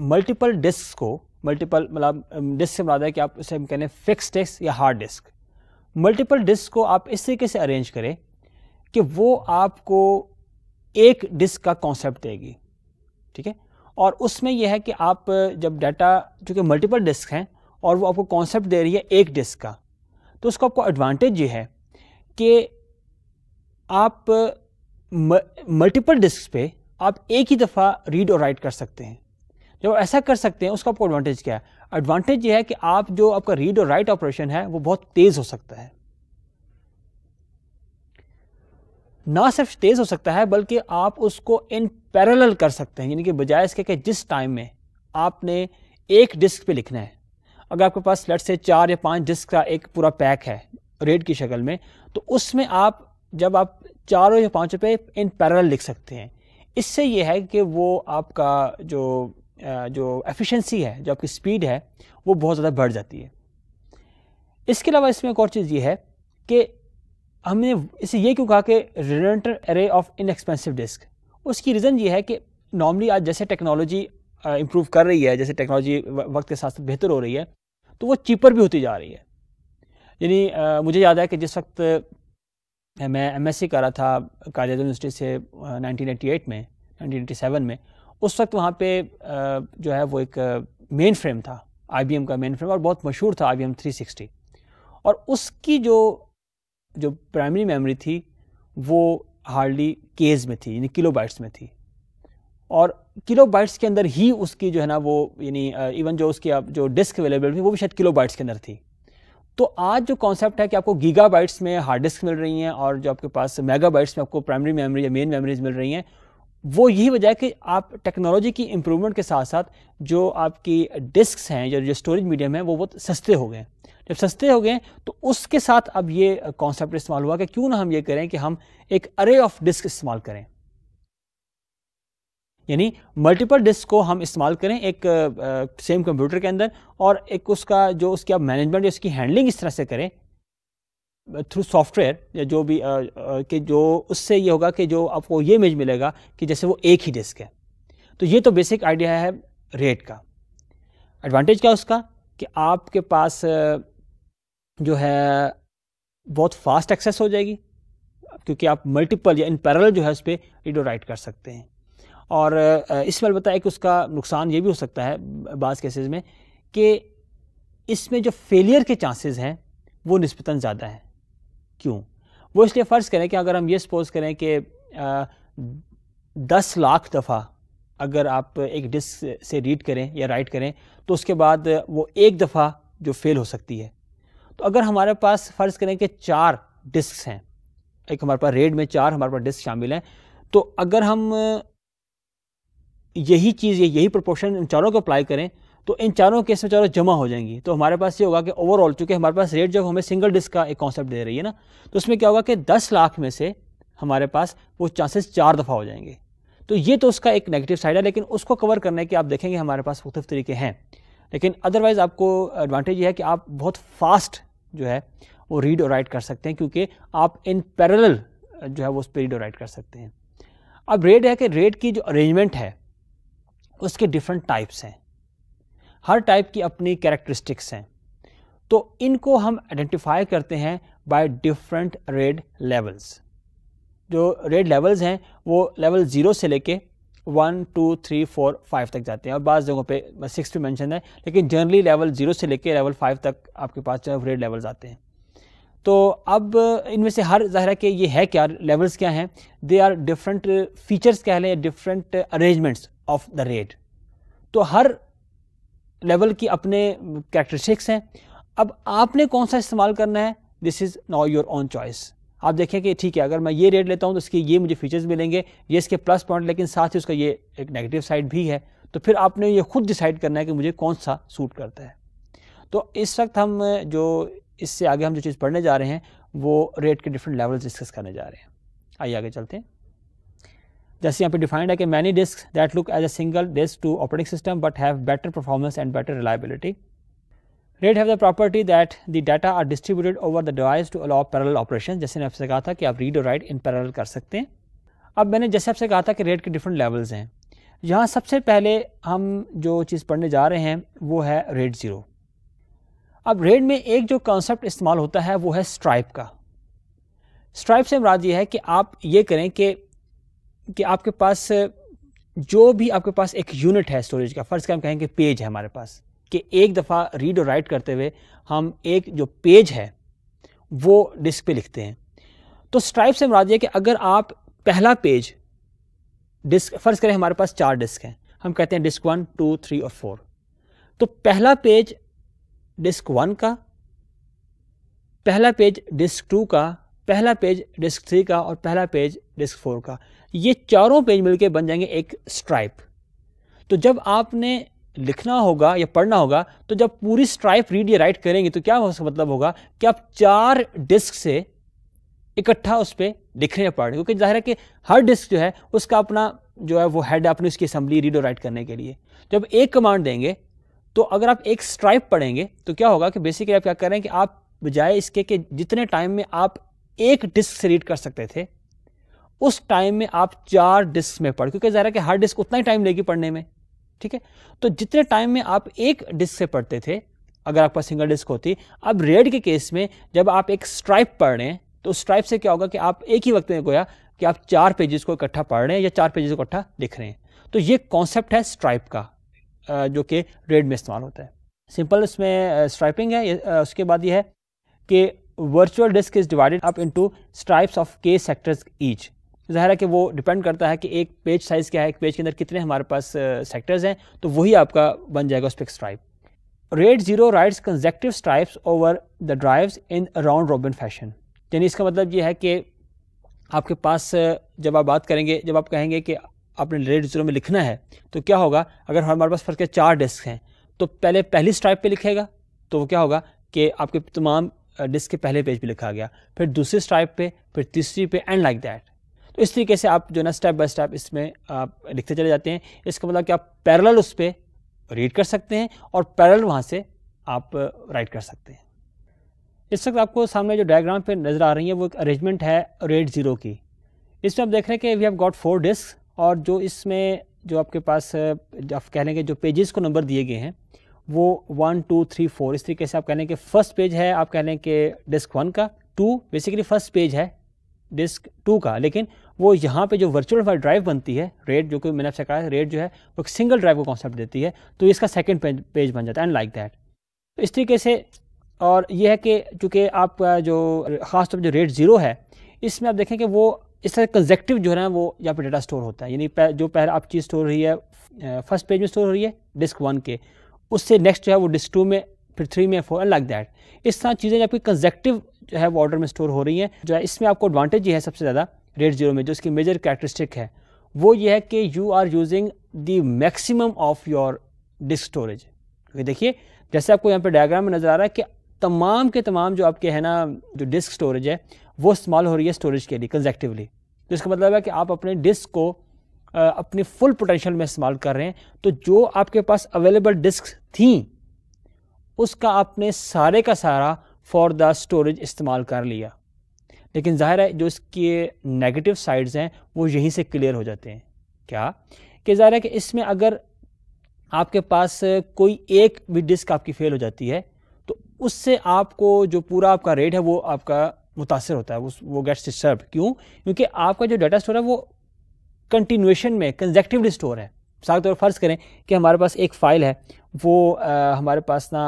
मल्टीपल डिस्क को मल्टीपल मतलब डिस्क से मतलब है कि आप इसे हम कहने फिक्स डिस्क या हार्ड डिस्क मल्टीपल डिस्क को आप इस तरीके से अरेंज करें कि वो आपको एक डिस्क का कॉन्सेप्ट देगी ठीक है और उसमें यह है कि आप जब डाटा चूँकि मल्टीपल डिस्क हैं और वो आपको कॉन्सेप्ट दे रही है एक डिस्क का तो उसका आपको एडवांटेज ये है कि आप मल्टीपल डिस्क पे आप एक ही दफ़ा रीड और राइट कर सकते हैं जब ऐसा कर सकते हैं उसका आपको एडवांटेज क्या है एडवांटेज यह है कि आप जो आपका रीड और राइट ऑपरेशन है वो बहुत तेज़ हो सकता है ना सिर्फ तेज़ हो सकता है बल्कि आप उसको इन पैरेलल कर सकते हैं यानी कि बजाय इसके कि जिस टाइम में आपने एक डिस्क पे लिखना है अगर आपके पास लट से चार या पांच डिस्क का एक पूरा पैक है रेड की शक्ल में तो उसमें आप जब आप चारों या पाँच रुपये इन पैरल लिख सकते हैं इससे यह है कि वो आपका जो जो एफिशिएंसी है जो आपकी स्पीड है वो बहुत ज़्यादा बढ़ जाती है इसके अलावा इसमें एक और चीज़ ये है कि हमने इसे ये क्यों कहा कि redundant array of inexpensive disk उसकी रीज़न ये है कि नॉर्मली आज जैसे टेक्नोलॉजी इम्प्रूव कर रही है जैसे टेक्नोलॉजी वक्त के साथ साथ बेहतर हो रही है तो वो चीपर भी होती जा रही है यानी मुझे याद है कि जिस वक्त मैं एम एस एमएससी करा था काजा यूनिवर्सिटी से नाइनटीन एटी एट में नाइनटीन एटी सेवन में उस वक्त वहाँ पर जो है वो एक मेन फ्रेम था आई बी एम का मेन फ्रेम और बहुत मशहूर था I B M three sixty और उसकी जो जो प्राइमरी मेमोरी थी वो हार्डली केज में थी यानी किलो बाइट्स में थी और किलो बाइट्स के अंदर ही उसकी जो है ना वो यानी इवन जो उसकी जो डिस्क अवेलेबल थी वो भी शायद किलो बाइट्स के अंदर थी तो आज जो कॉन्सेप्ट है कि आपको गीगाबाइट्स में हार्ड डिस्क मिल रही हैं और जो आपके पास मेगाबाइट्स में आपको प्राइमरी मेमोरी या मेन मेमोरीज मिल रही हैं वो यही वजह है कि आप टेक्नोलॉजी की इंप्रूवमेंट के साथ साथ जो आपकी डिस्क हैं या जो स्टोरेज मीडियम है वो बहुत सस्ते हो गए जब सस्ते हो गए तो उसके साथ अब ये कॉन्सेप्ट इस्तेमाल हुआ कि क्यों ना हम ये करें कि हम एक अरे ऑफ डिस्क इस्तेमाल करें यानी मल्टीपल डिस्क को हम इस्तेमाल करें एक सेम कंप्यूटर के अंदर और एक उसका जो उसकी आप मैनेजमेंट उसकी हैंडलिंग इस तरह से करें थ्रू सॉफ्टवेयर या जो भी कि जो उससे ये होगा कि जो आपको ये इमेज मिलेगा कि जैसे वो एक ही डिस्क है तो ये तो बेसिक आइडिया है रेट का एडवांटेज क्या उसका कि आपके पास जो है बहुत फास्ट एक्सेस हो जाएगी क्योंकि आप मल्टीपल या इन पैरल जो है उस पर रीड राइट कर सकते हैं और इसमें अलबत् एक उसका नुकसान ये भी हो सकता है बाज़ केसेस में कि इसमें जो फेलियर के चांसेस हैं वो नस्बता ज़्यादा हैं क्यों वो इसलिए फ़र्ज़ करें कि अगर हम ये सपोज करें कि दस लाख दफ़ा अगर आप एक डिस्क से रीड करें या राइट करें तो उसके बाद वो एक दफ़ा जो फेल हो सकती है तो अगर हमारे पास फ़र्ज़ करें कि चार डिस्क हैं एक हमारे पास रेड में चार हमारे पास डिस्क शामिल हैं तो अगर हम यही चीज़ यही प्रोपोर्शन इन चारों को अप्लाई करें तो इन चारों केस में चारों जमा हो जाएंगी तो हमारे पास ये होगा कि ओवरऑल चूंकि हमारे पास रेट जो हमें सिंगल डिस्क का एक कॉन्सेप्ट दे रही है ना तो उसमें क्या होगा कि दस लाख में से हमारे पास वो चांसेस चार दफ़ा हो जाएंगे तो ये तो उसका एक नेगेटिव साइड है लेकिन उसको कवर करने के आप देखेंगे हमारे पास मुख्तफ तरीके हैं लेकिन अदरवाइज़ आपको एडवांटेज ये है कि आप बहुत फास्ट जो है वो रीड और राइट कर सकते हैं क्योंकि आप इन पैरल जो है वो उस पर रीड और राइट कर सकते हैं अब रेट है कि रेट की जो अरेंजमेंट है उसके डिफरेंट टाइप्स हैं हर टाइप की अपनी कैरेक्टरिस्टिक्स हैं तो इनको हम आइडेंटिफाई करते हैं बाय डिफरेंट रेड लेवल्स जो रेड लेवल्स हैं वो लेवल ज़ीरो से लेके one two three four five तक जाते हैं और बाज़ जगहों पे सिक्स भी मेंशन है लेकिन जनरली लेवल ज़ीरो से लेके लेवल फाइव तक आपके पास जो है रेड लेवल्स आते हैं तो अब इनमें से हर ज़ाहिर के ये है क्या लेवल्स क्या हैं दे आर डिफरेंट फीचर्स कह लें different arrangements of the RAID तो हर लेवल की अपने कैरेक्टरिस्टिक्स हैं अब आपने कौन सा इस्तेमाल करना है this is now your own choice आप देखें कि ठीक है अगर मैं ये रेट लेता हूँ तो इसके ये मुझे फीचर्स मिलेंगे ये इसके प्लस पॉइंट लेकिन साथ ही उसका ये एक नेगेटिव साइड भी है तो फिर आपने ये खुद डिसाइड करना है कि मुझे कौन सा सूट करता है तो इस वक्त हम जो इससे आगे हम जो चीज़ पढ़ने जा रहे हैं वो रेट के डिफरेंट लेवल्स डिस्कस करने जा रहे हैं आइए आगे चलते हैं जैसे यहाँ पे डिफाइंड है कि many disk that look as a single disk to operating system but have better performance and better reliability RAID have the property that the data are distributed over the device to allow parallel operation जैसे मैंने आपसे कहा था कि आप रीड और राइट इन पैरल कर सकते हैं अब मैंने जैसे आपसे कहा था कि रेट के डिफरेंट लेवल्स हैं यहाँ सबसे पहले हम जो चीज़ पढ़ने जा रहे हैं वो है रेट ज़ीरो अब रेड में एक जो कॉन्सेप्ट इस्तेमाल होता है वो है स्ट्राइप का स्ट्राइप से मराद ये है कि आप ये करें कि कि आपके पास जो भी आपके पास एक यूनिट है स्टोरेज का फर्स्ट हम कहें कि पेज है हमारे पास कि एक दफ़ा रीड और राइट करते हुए हम एक जो पेज है वो डिस्क पे लिखते हैं तो स्ट्राइप से मराद ये कि अगर आप पहला पेज डिस्क फ़र्ज़ करें हमारे पास चार डिस्क हैं हम कहते हैं डिस्क वन टू थ्री और फोर तो पहला पेज डिस्क वन का पहला पेज डिस्क टू का पहला पेज डिस्क थ्री का और पहला पेज डिस्क फोर का ये चारों पेज मिलकर बन जाएंगे एक स्ट्राइप तो जब आपने लिखना होगा या पढ़ना होगा तो जब पूरी स्ट्राइप रीड या राइट करेंगे तो क्या उसका मतलब होगा कि आप चार डिस्क से इकट्ठा उस पर लिखने या पढ़ क्योंकि जाहिर है कि हर डिस्क जो है उसका अपना जो है वो हेड है अपनी उसकी असम्बली रीड और राइट करने के लिए जब एक कमांड देंगे तो अगर आप एक स्ट्राइप पढ़ेंगे तो क्या होगा कि बेसिकली आप क्या कर रहे हैं कि आप बजाय इसके कि जितने टाइम में आप एक डिस्क से रीड कर सकते थे उस टाइम में आप चार डिस्क में पढ़ क्योंकि ज़ाहिर है कि हर डिस्क उतना ही टाइम लेगी पढ़ने में ठीक है तो जितने टाइम में आप एक डिस्क से पढ़ते थे अगर आपका सिंगल डिस्क होती अब रेड के केस में जब आप एक स्ट्राइप पढ़ रहे हैं तो स्ट्राइप से क्या होगा कि आप एक ही वक्त में गोया कि आप चार पेजेस को इकट्ठा पढ़ रहे हैं या चार पेजेस को इकट्ठा लिख रहे हैं तो ये कॉन्सेप्ट है स्ट्राइप का जो कि रेड में इस्तेमाल होता है सिंपल इसमें स्ट्राइपिंग है उसके बाद ये है कि virtual disk is divided up into stripes of k sectors each ज़ाहिर कि वो डिपेंड करता है कि एक पेज साइज़ क्या है एक पेज के अंदर कितने हमारे पास सेक्टर्स हैं तो वही आपका बन जाएगा उस पर stripe RAID zero writes consecutive stripes over the drives in round robin fashion यानी इसका मतलब यह है कि आपके पास जब आप बात करेंगे जब आप कहेंगे कि अपने रेड जीरो में लिखना है तो क्या होगा अगर हमारे पास फर्ज के चार डिस्क हैं तो पहले पहली स्ट्राइप पे लिखेगा तो वो क्या होगा कि आपके तमाम डिस्क के पहले पेज पे लिखा गया फिर दूसरी स्ट्राइप पे फिर तीसरी पे एंड लाइक दैट तो इस तरीके से आप जो है ना स्टेप बाय स्टेप इसमें आप लिखते चले जाते हैं इसका मतलब कि आप पैरल उस पर रीड कर सकते हैं और पैरल वहाँ से आप राइट कर सकते हैं इस वक्त आपको सामने जो डायग्राम पे नज़र आ रही है वो एक अरेंजमेंट है रेड ज़ीरो की इसमें आप देख रहे हैं कि we have got four disk और जो इसमें जो आपके पास आप कह लेंगे जो पेजेस को नंबर दिए गए हैं वो वन टू थ्री फोर इस तरीके से आप कह लें कि फर्स्ट पेज है आप कह लें कि डिस्क वन का टू बेसिकली फर्स्ट पेज है डिस्क टू का लेकिन वो यहाँ पे जो वर्चुअल ड्राइव बनती है रेड जो कि मैंने आपसे कहा रेट रेड जो है वो सिंगल ड्राइव को कॉन्सेप्ट देती है तो इसका सेकेंड पेज, बन जाता है एंड लाइक दैट तो इस तरीके से और ये है कि चूँकि आपका जो खासतौर पर जो रेट ज़ीरो है इसमें आप देखें कि वो इस तरह कंजेक्टिव जो है वो यहाँ पे डाटा स्टोर होता है यानी जो पहले आपकी चीज़ स्टोर हो रही है फर्स्ट पेज में स्टोर हो रही है डिस्क वन के उससे नेक्स्ट जो है वो डिस्क टू में फिर थ्री में फोर लाइक दैट इस तरह चीज़ें आपकी कंजेक्टिव जो है वो ऑर्डर में स्टोर हो रही हैं जो है इसमें आपको एडवांटेज ये है सबसे ज़्यादा रेट जीरो में जो इसकी मेजर कैरेक्टरिस्टिक है वो ये है कि you are using the maximum of your disk storage क्योंकि देखिए जैसे आपको यहाँ पे डायग्राम में नज़र आ रहा है कि तमाम के तमाम जो आपके है ना जो डिस्क स्टोरेज है वो इस्तेमाल हो रही है स्टोरेज के लिए कंजेक्टिवली तो इसका मतलब है कि आप अपने डिस्क को अपनी फुल पोटेंशियल में इस्तेमाल कर रहे हैं तो जो आपके पास अवेलेबल डिस्क थी उसका आपने सारे का सारा फॉर द स्टोरेज इस्तेमाल कर लिया लेकिन ज़ाहिर है जो इसके नेगेटिव साइड्स हैं वो यहीं से क्लियर हो जाते हैं क्या कि ज़ाहिर है कि इसमें अगर आपके पास कोई एक भी डिस्क आपकी फेल हो जाती है तो उससे आपको जो पूरा आपका रेट है वो आपका मुतासर होता है वो गेट्स डिस्टर्ब क्यों क्योंकि आपका जो डाटा स्टोर है वो कंटिन्यूशन में कंजेक्टिवली स्टोर है मिसाल तौर फ़र्ज़ करें कि हमारे पास एक फ़ाइल है वो आ, हमारे पास ना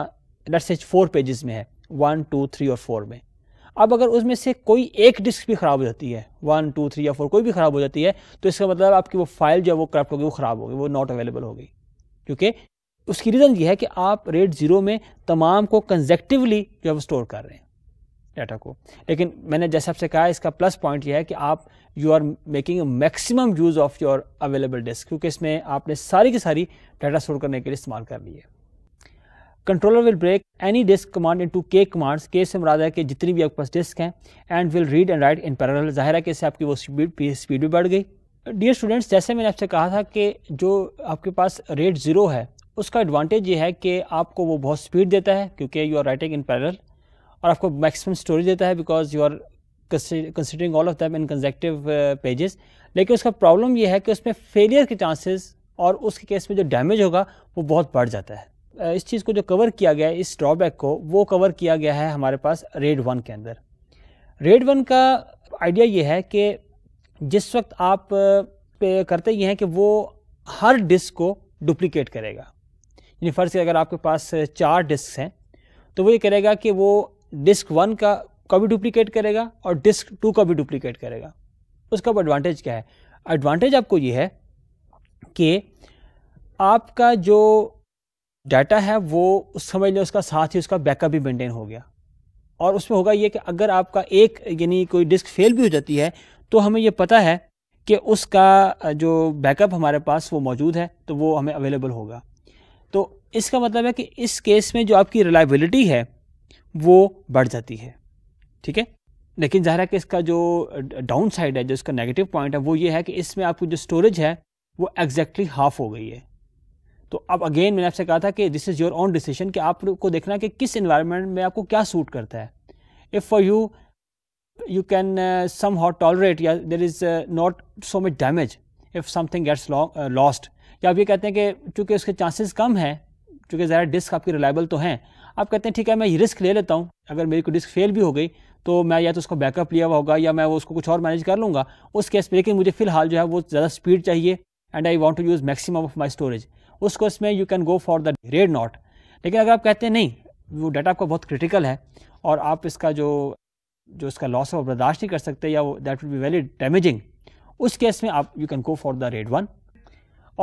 लेट्स से फोर पेजेस में है वन टू थ्री और फोर में अब अगर उसमें से कोई एक डिस्क भी ख़राब हो जाती है वन टू थ्री या फोर कोई भी ख़राब हो जाती है तो इसका मतलब आपकी वो फाइल जो है वो करप्ट होगी वो ख़राब होगी वो नॉट अवेलेबल होगी क्योंकि उसकी रीज़न ये है कि आप रेट ज़ीरो में तमाम को कंजेक्टिवली जो है वो स्टोर कर रहे हैं डाटा को लेकिन मैंने जैसे आपसे कहा इसका प्लस पॉइंट यह है कि आप you are making maximum use of your available disk क्योंकि इसमें आपने सारी की सारी डाटा स्टोर करने के लिए इस्तेमाल कर ली है controller will break any disk command into k commands के से मुराद है कि जितनी भी आपके पास डिस्क हैं and will read and write in parallel जाहिर है कि इससे आपकी वो स्पीड स्पीड भी बढ़ गई डियर स्टूडेंट्स जैसे मैंने आपसे कहा था कि जो आपके पास रेट ज़ीरो है उसका एडवांटेज ये है कि आपको वो बहुत स्पीड देता है क्योंकि you are writing in parallel और आपको मैक्सिमम स्टोरेज देता है because you are considering all of them in consecutive pages लेकिन उसका प्रॉब्लम यह है कि उसमें फेलियर के चांसेस और उसके केस में जो डैमेज होगा वो बहुत बढ़ जाता है इस चीज़ को जो कवर किया गया है इस ड्रॉबैक को वो कवर किया गया है हमारे पास रेड वन के अंदर रेड वन का आइडिया ये है कि जिस वक्त आप करते ये हैं कि वो हर डिस्क को डुप्लीकेट करेगा यानी फर्ज अगर आपके पास चार डिस्क हैं तो वो ये करेगा कि वो डिस्क वन का का भी डुप्लीकेट करेगा और डिस्क टू का भी डुप्लीकेट करेगा उसका एडवांटेज क्या है एडवांटेज आपको ये है कि आपका जो डाटा है वो उस समझ लें उसका साथ ही उसका बैकअप भी मेंटेन हो गया और उसमें होगा ये कि अगर आपका एक यानी कोई डिस्क फेल भी हो जाती है तो हमें ये पता है कि उसका जो बैकअप हमारे पास वो मौजूद है तो वो हमें अवेलेबल होगा तो इसका मतलब है कि इस केस में जो आपकी रिलायबिलिटी है वो बढ़ जाती है ठीक है लेकिन ज़ाहिर है कि इसका जो डाउन साइड है जो इसका नेगेटिव पॉइंट है वो ये है कि इसमें आपकी जो स्टोरेज है वो एग्जैक्टली हाफ हो गई है तो अब अगेन मैंने आपसे कहा था कि this is your own decision कि आपको देखना कि किस इन्वायरमेंट में आपको क्या सूट करता है if for you you can somehow tolerate या there is not so much damage if something gets lost या आप ये कहते हैं कि चूंकि उसके चांसेस कम हैं चूंकि ज़रा डिस्क आपकी रिलायबल तो हैं आप कहते हैं ठीक है मैं ये रिस्क ले लेता हूँ अगर मेरी कोई रिस्क फेल भी हो गई तो मैं या तो उसका बैकअप लिया हुआ होगा या मैं वो उसको कुछ और मैनेज कर लूँगा उस केस में लेकिन मुझे फिलहाल जो है वो ज़्यादा स्पीड चाहिए and I want to use maximum of my storage उस केस में you can go for the RAID nought लेकिन अगर आप कहते हैं नहीं वो डाटा आपका बहुत क्रिटिकल है और आप इसका जो जो इसका लॉस है वो बर्दाश्त नहीं कर सकते या वो that will be very damaging उस केस में आप you can go for the RAID one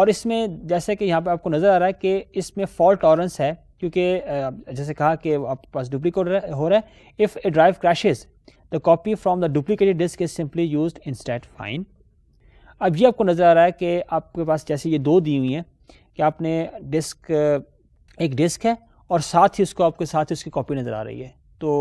और इसमें जैसे कि यहाँ पे आपको नज़र आ रहा है कि इसमें फॉल्ट टॉरेंस है क्योंकि जैसे कहा कि आपके पास डुप्लीकेट हो रहा है if a drive crashes the copy from the duplicated disk is simply use in state fine अब ये आपको नज़र आ रहा है कि आपके पास जैसे ये दो दी हुई हैं कि आपने डिस्क एक डिस्क है और साथ ही उसको आपके साथ ही उसकी कॉपी नज़र आ रही है तो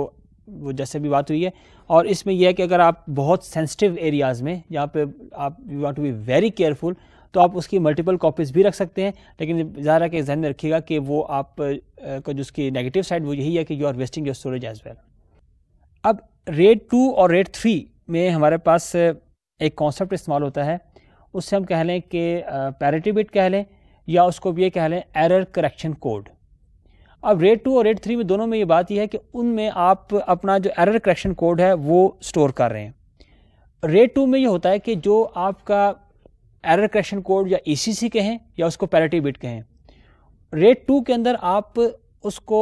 वो जैसे भी बात हुई है और इसमें यह है कि अगर आप बहुत सेंसिटिव एरियाज़ में जहाँ पे आप you want to be very careful तो आप उसकी मल्टीपल कॉपीज़ भी रख सकते हैं लेकिन ज़्यादा के जहन में रखिएगा कि वो आप का जो उसकी नेगेटिव साइड वो यही है कि you are wasting your storage as well अब रेड टू और रेड थ्री में हमारे पास एक कॉन्सेप्ट इस्तेमाल होता है उससे हम कह लें कि पैरिटी बिट कह लें या उसको भी ये कह लें एरर करेक्शन कोड अब रेड टू और रेड थ्री में दोनों में ये बात यह है कि उनमें आप अपना जो एरर करेक्शन कोड है वो स्टोर कर रहे हैं रेड टू में ये होता है कि जो आपका एरर क्रेशन कोड या ई e कहें या उसको पैरिटी बिट कहें रेट टू के अंदर आप उसको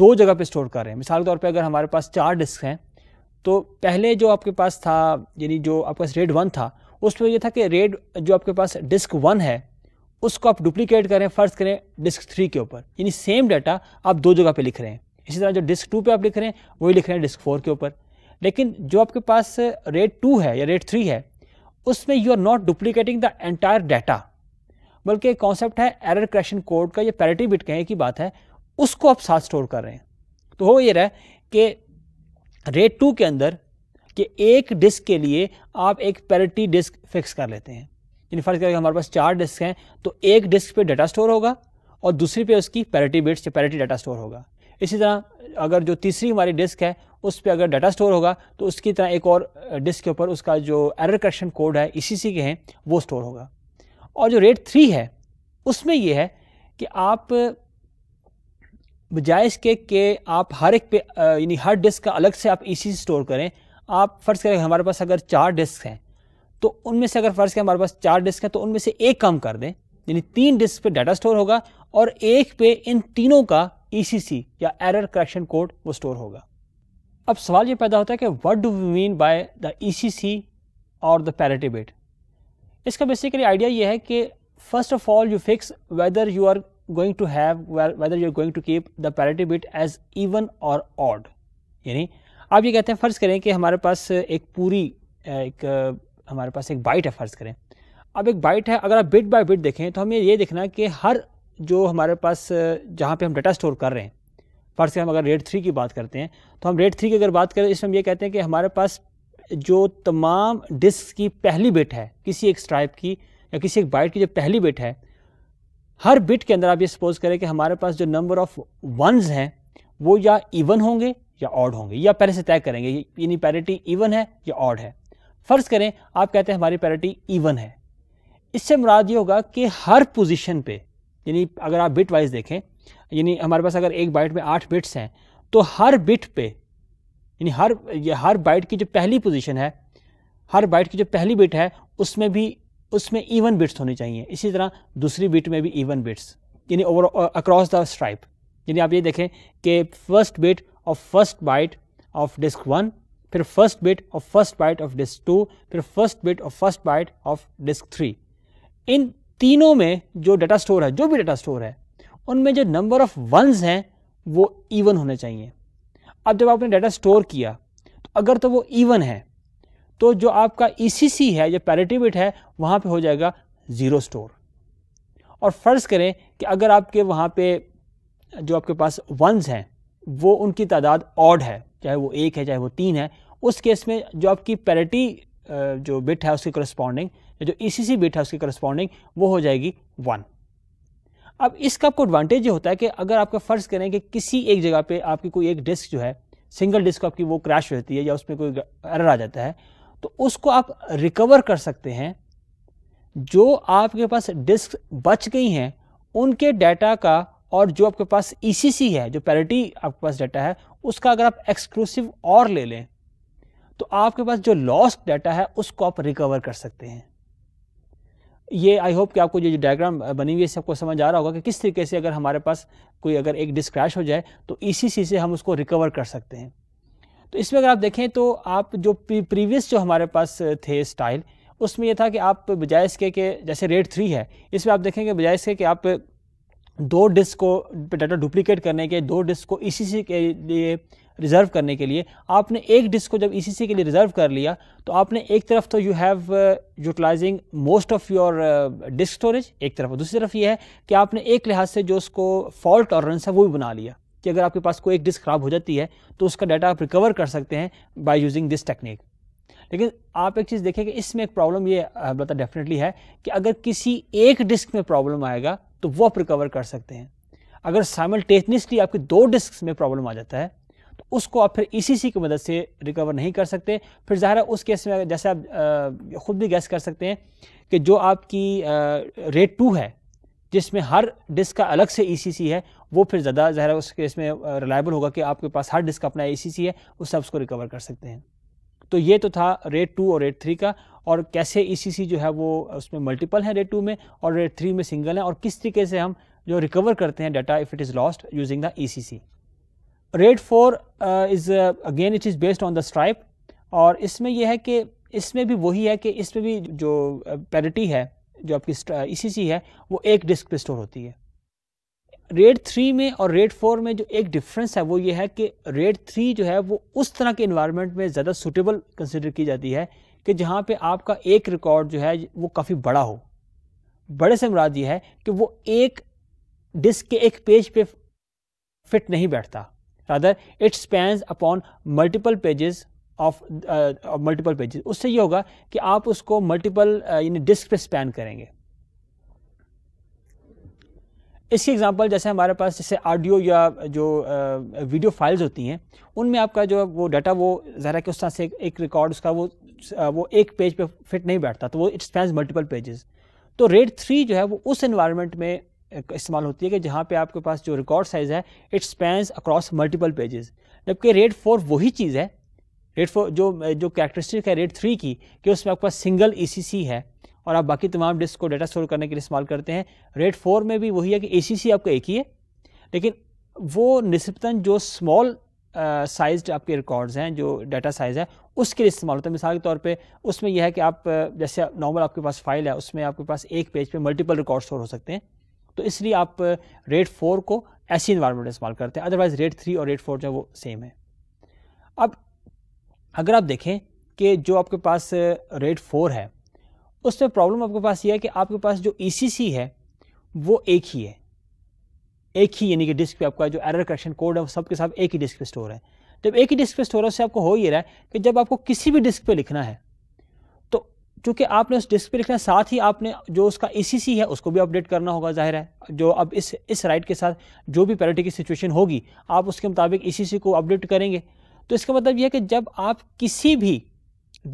दो जगह पे स्टोर कर रहे हैं मिसाल के तौर पे अगर हमारे पास चार डिस्क हैं तो पहले जो आपके पास था यानी जो आपके पास रेड वन था उसमें यह था कि रेड जो आपके पास डिस्क वन है उसको आप डुप्लीकेट करें फर्ज करें डिस्क थ्री के ऊपर यानी सेम डाटा आप दो जगह पे लिख रहे हैं इसी तरह जो डिस्क टू पे आप लिख रहे हैं वही लिख रहे हैं डिस्क फोर के ऊपर लेकिन जो आपके पास रेट टू है या रेट थ्री है उसमें you are not duplicating the entire data बल्कि एक कॉन्सेप्ट है एरर क्रेशन कोड का ये पैरिटी बिट कहें की बात है उसको आप साथ स्टोर कर रहे हैं तो हो ये रहा कि रेट टू के अंदर कि एक डिस्क के लिए आप एक पैरिटी डिस्क फिक्स कर लेते हैं यानी फर्ज करके हमारे पास चार डिस्क हैं तो एक डिस्क पे डाटा स्टोर होगा और दूसरी पे उसकी पैरिटी बिट्स या पैरिटी डाटा स्टोर होगा इसी तरह अगर जो तीसरी हमारी डिस्क है उस पर अगर डाटा स्टोर होगा तो उसकी तरह एक और डिस्क के ऊपर उसका जो एरर करेक्शन कोड है ई के हैं वो स्टोर होगा और जो रेट थ्री है उसमें यह है कि आप बजाय इसके के आप हर एक पे यानी हर डिस्क का अलग से आप ई सी स्टोर करें आप फ़र्ज़ करें हमारे पास अगर चार डिस्क हैं तो उनमें से अगर फ़र्ज़ करें हमारे पास चार डिस्क हैं तो उनमें से एक काम कर दें यानी तीन डिस्क पे डाटा स्टोर होगा और एक पे इन तीनों का ECC या एरर करेक्शन कोड वो स्टोर होगा अब सवाल ये पैदा होता है कि what do we mean by the E और द पैरिटी बिट इसका बेसिकली आइडिया ये है कि first of all you fix whether you are going to have whether you are going to keep the parity bit as even और ऑड यानी आप ये कहते हैं फ़र्ज़ करें कि हमारे पास एक पूरी एक हमारे पास एक बाइट है फ़र्ज़ करें अब एक बाइट है अगर आप बिट बाय बिट देखें तो हमें ये देखना कि हर जो हमारे पास जहाँ पे हम डाटा स्टोर कर रहे हैं फर्ज से हम अगर रेट थ्री की बात करते हैं तो हम रेट थ्री की अगर बात करें इसमें हम ये कहते हैं कि हमारे पास जो तमाम डिस्क की पहली बिट है किसी एक स्ट्राइप की या किसी एक बाइट की जो पहली बिट है हर बिट के अंदर आप ये सपोज करें कि हमारे पास जो नंबर ऑफ वंस हैं वो या इवन होंगे या ऑड होंगे या पहले से तय करेंगे यानी पैरिटी इवन है या ऑड है फ़र्ज़ करें आप कहते हैं हमारी पैरिटी इवन है इससे मुराद ये होगा कि हर पोजीशन पे यानी अगर आप बिट वाइज देखें यानी हमारे पास अगर एक बाइट में आठ बिट्स हैं तो हर बिट पे यानी हर हर बाइट की जो पहली पोजीशन है हर बाइट की जो पहली बिट है उसमें भी उसमें इवन बिट्स होनी चाहिए इसी तरह दूसरी बिट में भी इवन बिट्स यानी ओवर अक्रॉस द स्ट्राइप यानी आप ये देखें कि first bit of first byte of disk one फिर first bit of first byte of disk two फिर first bit of first byte of disk three इन तीनों में जो डाटा स्टोर है जो भी डाटा स्टोर है उनमें जो नंबर ऑफ वंस हैं वो इवन होने चाहिए अब जब आपने डाटा स्टोर किया तो अगर तो वो इवन है तो जो आपका ई e है जो पैरिटी बिट है वहाँ पे हो जाएगा ज़ीरो स्टोर और फ़र्ज़ करें कि अगर आपके वहाँ पे जो आपके पास वंस हैं वो उनकी तादाद ऑड है चाहे वो एक है चाहे वो तीन है उस केस में जो आपकी पैरिटी जो बिट है उसके करस्पॉन्डिंग जो ई सी बिट है उसकी करस्पॉन्डिंग वो हो जाएगी वन अब इसका आपको एडवांटेज ये होता है कि अगर आपका फ़र्ज़ करें कि किसी एक जगह पे आपकी कोई एक डिस्क जो है सिंगल डिस्क आपकी वो क्रैश हो जाती है या उसमें कोई एरर आ जाता है तो उसको आप रिकवर कर सकते हैं जो आपके पास डिस्क बच गई हैं उनके डाटा का और जो आपके पास ई e है जो पैरिटी आपके पास डाटा है उसका अगर आप एक्सक्लूसिव और ले लें तो आपके पास जो लॉस्ट डाटा है उसको आप रिकवर कर सकते हैं ये आई होप कि आपको जो डायग्राम बनी हुई है सबको समझ आ रहा होगा कि किस तरीके से अगर हमारे पास कोई अगर एक डिस्क क्रैश हो जाए तो सी से हम उसको रिकवर कर सकते हैं तो इसमें अगर आप देखें तो आप जो प्रीवियस जो हमारे पास थे स्टाइल उसमें यह था कि आप बजाय इसके के जैसे रेट थ्री है इसमें आप देखेंगे बजाय इसके कि आप दो डिस्क को डाटा डुप्लीकेट करने के दो डिस्क को ईसीसी के लिए रिज़र्व करने के लिए आपने एक डिस्क को जब ई e के लिए रिज़र्व कर लिया तो आपने एक तरफ तो you have utilizing most of your disk storage एक तरफ दूसरी तरफ ये है कि आपने एक लिहाज से जो उसको फॉल्ट टॉलरेंस है वो भी बना लिया कि अगर आपके पास कोई एक डिस्क ख़राब हो जाती है तो उसका डाटा आप रिकवर कर सकते हैं बाई यूजिंग दिस टेक्निक लेकिन आप एक चीज़ देखें कि इसमें एक प्रॉब्लम ये uh, बता डेफिनेटली है कि अगर किसी एक डिस्क में प्रॉब्लम आएगा तो वो आप रिकवर कर सकते हैं अगर साइमल्टेनियसली आपके दो डिस्क में प्रॉब्लम आ जाता है उसको आप फिर ईसीसी की मदद से रिकवर नहीं कर सकते फिर ज़ाहिर उस केस में जैसे आप ख़ुद भी गैस कर सकते हैं कि जो आपकी रेट टू है जिसमें हर डिस्क का अलग से ई e है वो फिर ज़्यादा ज़ाहिर उस केस में रिलायबल होगा कि आपके पास हर डिस्क अपना ई e है उससे आप उसको रिकवर कर सकते हैं तो ये तो था रेट टू और रेट थ्री का और कैसे ईसीसी e जो है वो उसमें मल्टीपल है रेट टू में और रेट थ्री में सिंगल है और किस तरीके से हम जो रिकवर करते हैं data if it is lost using the ECC RAID four is again it is based on the stripe और इसमें यह है कि इसमें भी वही है कि इसमें भी जो पैरिटी है जो आपकी ई है वो एक डिस्क पे स्टोर होती है रेड थ्री में और रेड फोर में जो एक डिफरेंस है वो ये है कि रेड थ्री जो है वो उस तरह के इन्वायरमेंट में ज़्यादा सूटेबल कंसिडर की जाती है कि जहाँ पे आपका एक रिकॉर्ड जो है वो काफ़ी बड़ा हो बड़े से मुराद ये है कि वो एक डिस्क के एक पेज पे फिट नहीं बैठता rather it spans upon multiple pages of multiple pages उससे ये होगा कि आप उसको मल्टीपल uh, यानी डिस्क पे स्पैन करेंगे इसकी एग्जांपल जैसे हमारे पास जैसे ऑडियो या जो वीडियो uh, फाइल्स होती हैं उनमें आपका जो वो डाटा वो ज़रा कि उस तरह से एक रिकॉर्ड उसका वो uh, वो एक पेज पे फिट नहीं बैठता तो वो इट स्पैंस मल्टीपल पेजेस तो रेड थ्री जो है वो उस इन्वायरमेंट में इस्तेमाल होती है कि जहाँ पे आपके पास जो रिकॉर्ड साइज़ है it spans across multiple pages जबकि रेट फोर वही चीज़ है रेट फोर जो जो कैरेक्टरिस्टिक है रेट थ्री की कि उसमें आपके पास सिंगल ई e है और आप बाकी तमाम डिस्क को डाटा स्टोर करने के लिए इस्तेमाल करते हैं रेट फोर में भी वही है कि ए e आपका एक ही है लेकिन वो निस्बतन जो स्मॉल साइज आपके रिकॉर्ड्स हैं जो डाटा साइज़ है उसके लिए इस्तेमाल होता है मिसाल के तौर पे उसमें यह है कि आप जैसे नॉर्मल आपके पास फाइल है उसमें आपके पास एक पेज पे मल्टीपल रिकॉर्ड स्टोर हो सकते हैं तो इसलिए आप रेट फोर को ऐसी इन्वायरमेंट इस्तेमाल करते हैं अदरवाइज रेट थ्री और रेट फोर जो है वो सेम है अब अगर आप देखें कि जो आपके पास रेट फोर है उसमें प्रॉब्लम आपके पास ये है कि आपके पास जो ई e है वो एक ही है एक ही यानी कि डिस्क पे आपका जो एरर करेक्शन कोड है वो सबके साथ एक ही डिस्क पे स्टोर है जब एक ही डिस्क पे स्टोर है उससे आपको हो ही रहा है कि जब आपको किसी भी डिस्क पे लिखना है चूंकि आपने उस डिस्क पे लिखना है साथ ही आपने जो उसका ई है उसको भी अपडेट करना होगा जाहिर है जो अब इस इस राइट के साथ जो भी पैरिटी की सिचुएशन होगी आप उसके मुताबिक ई को अपडेट करेंगे तो इसका मतलब यह है कि जब आप किसी भी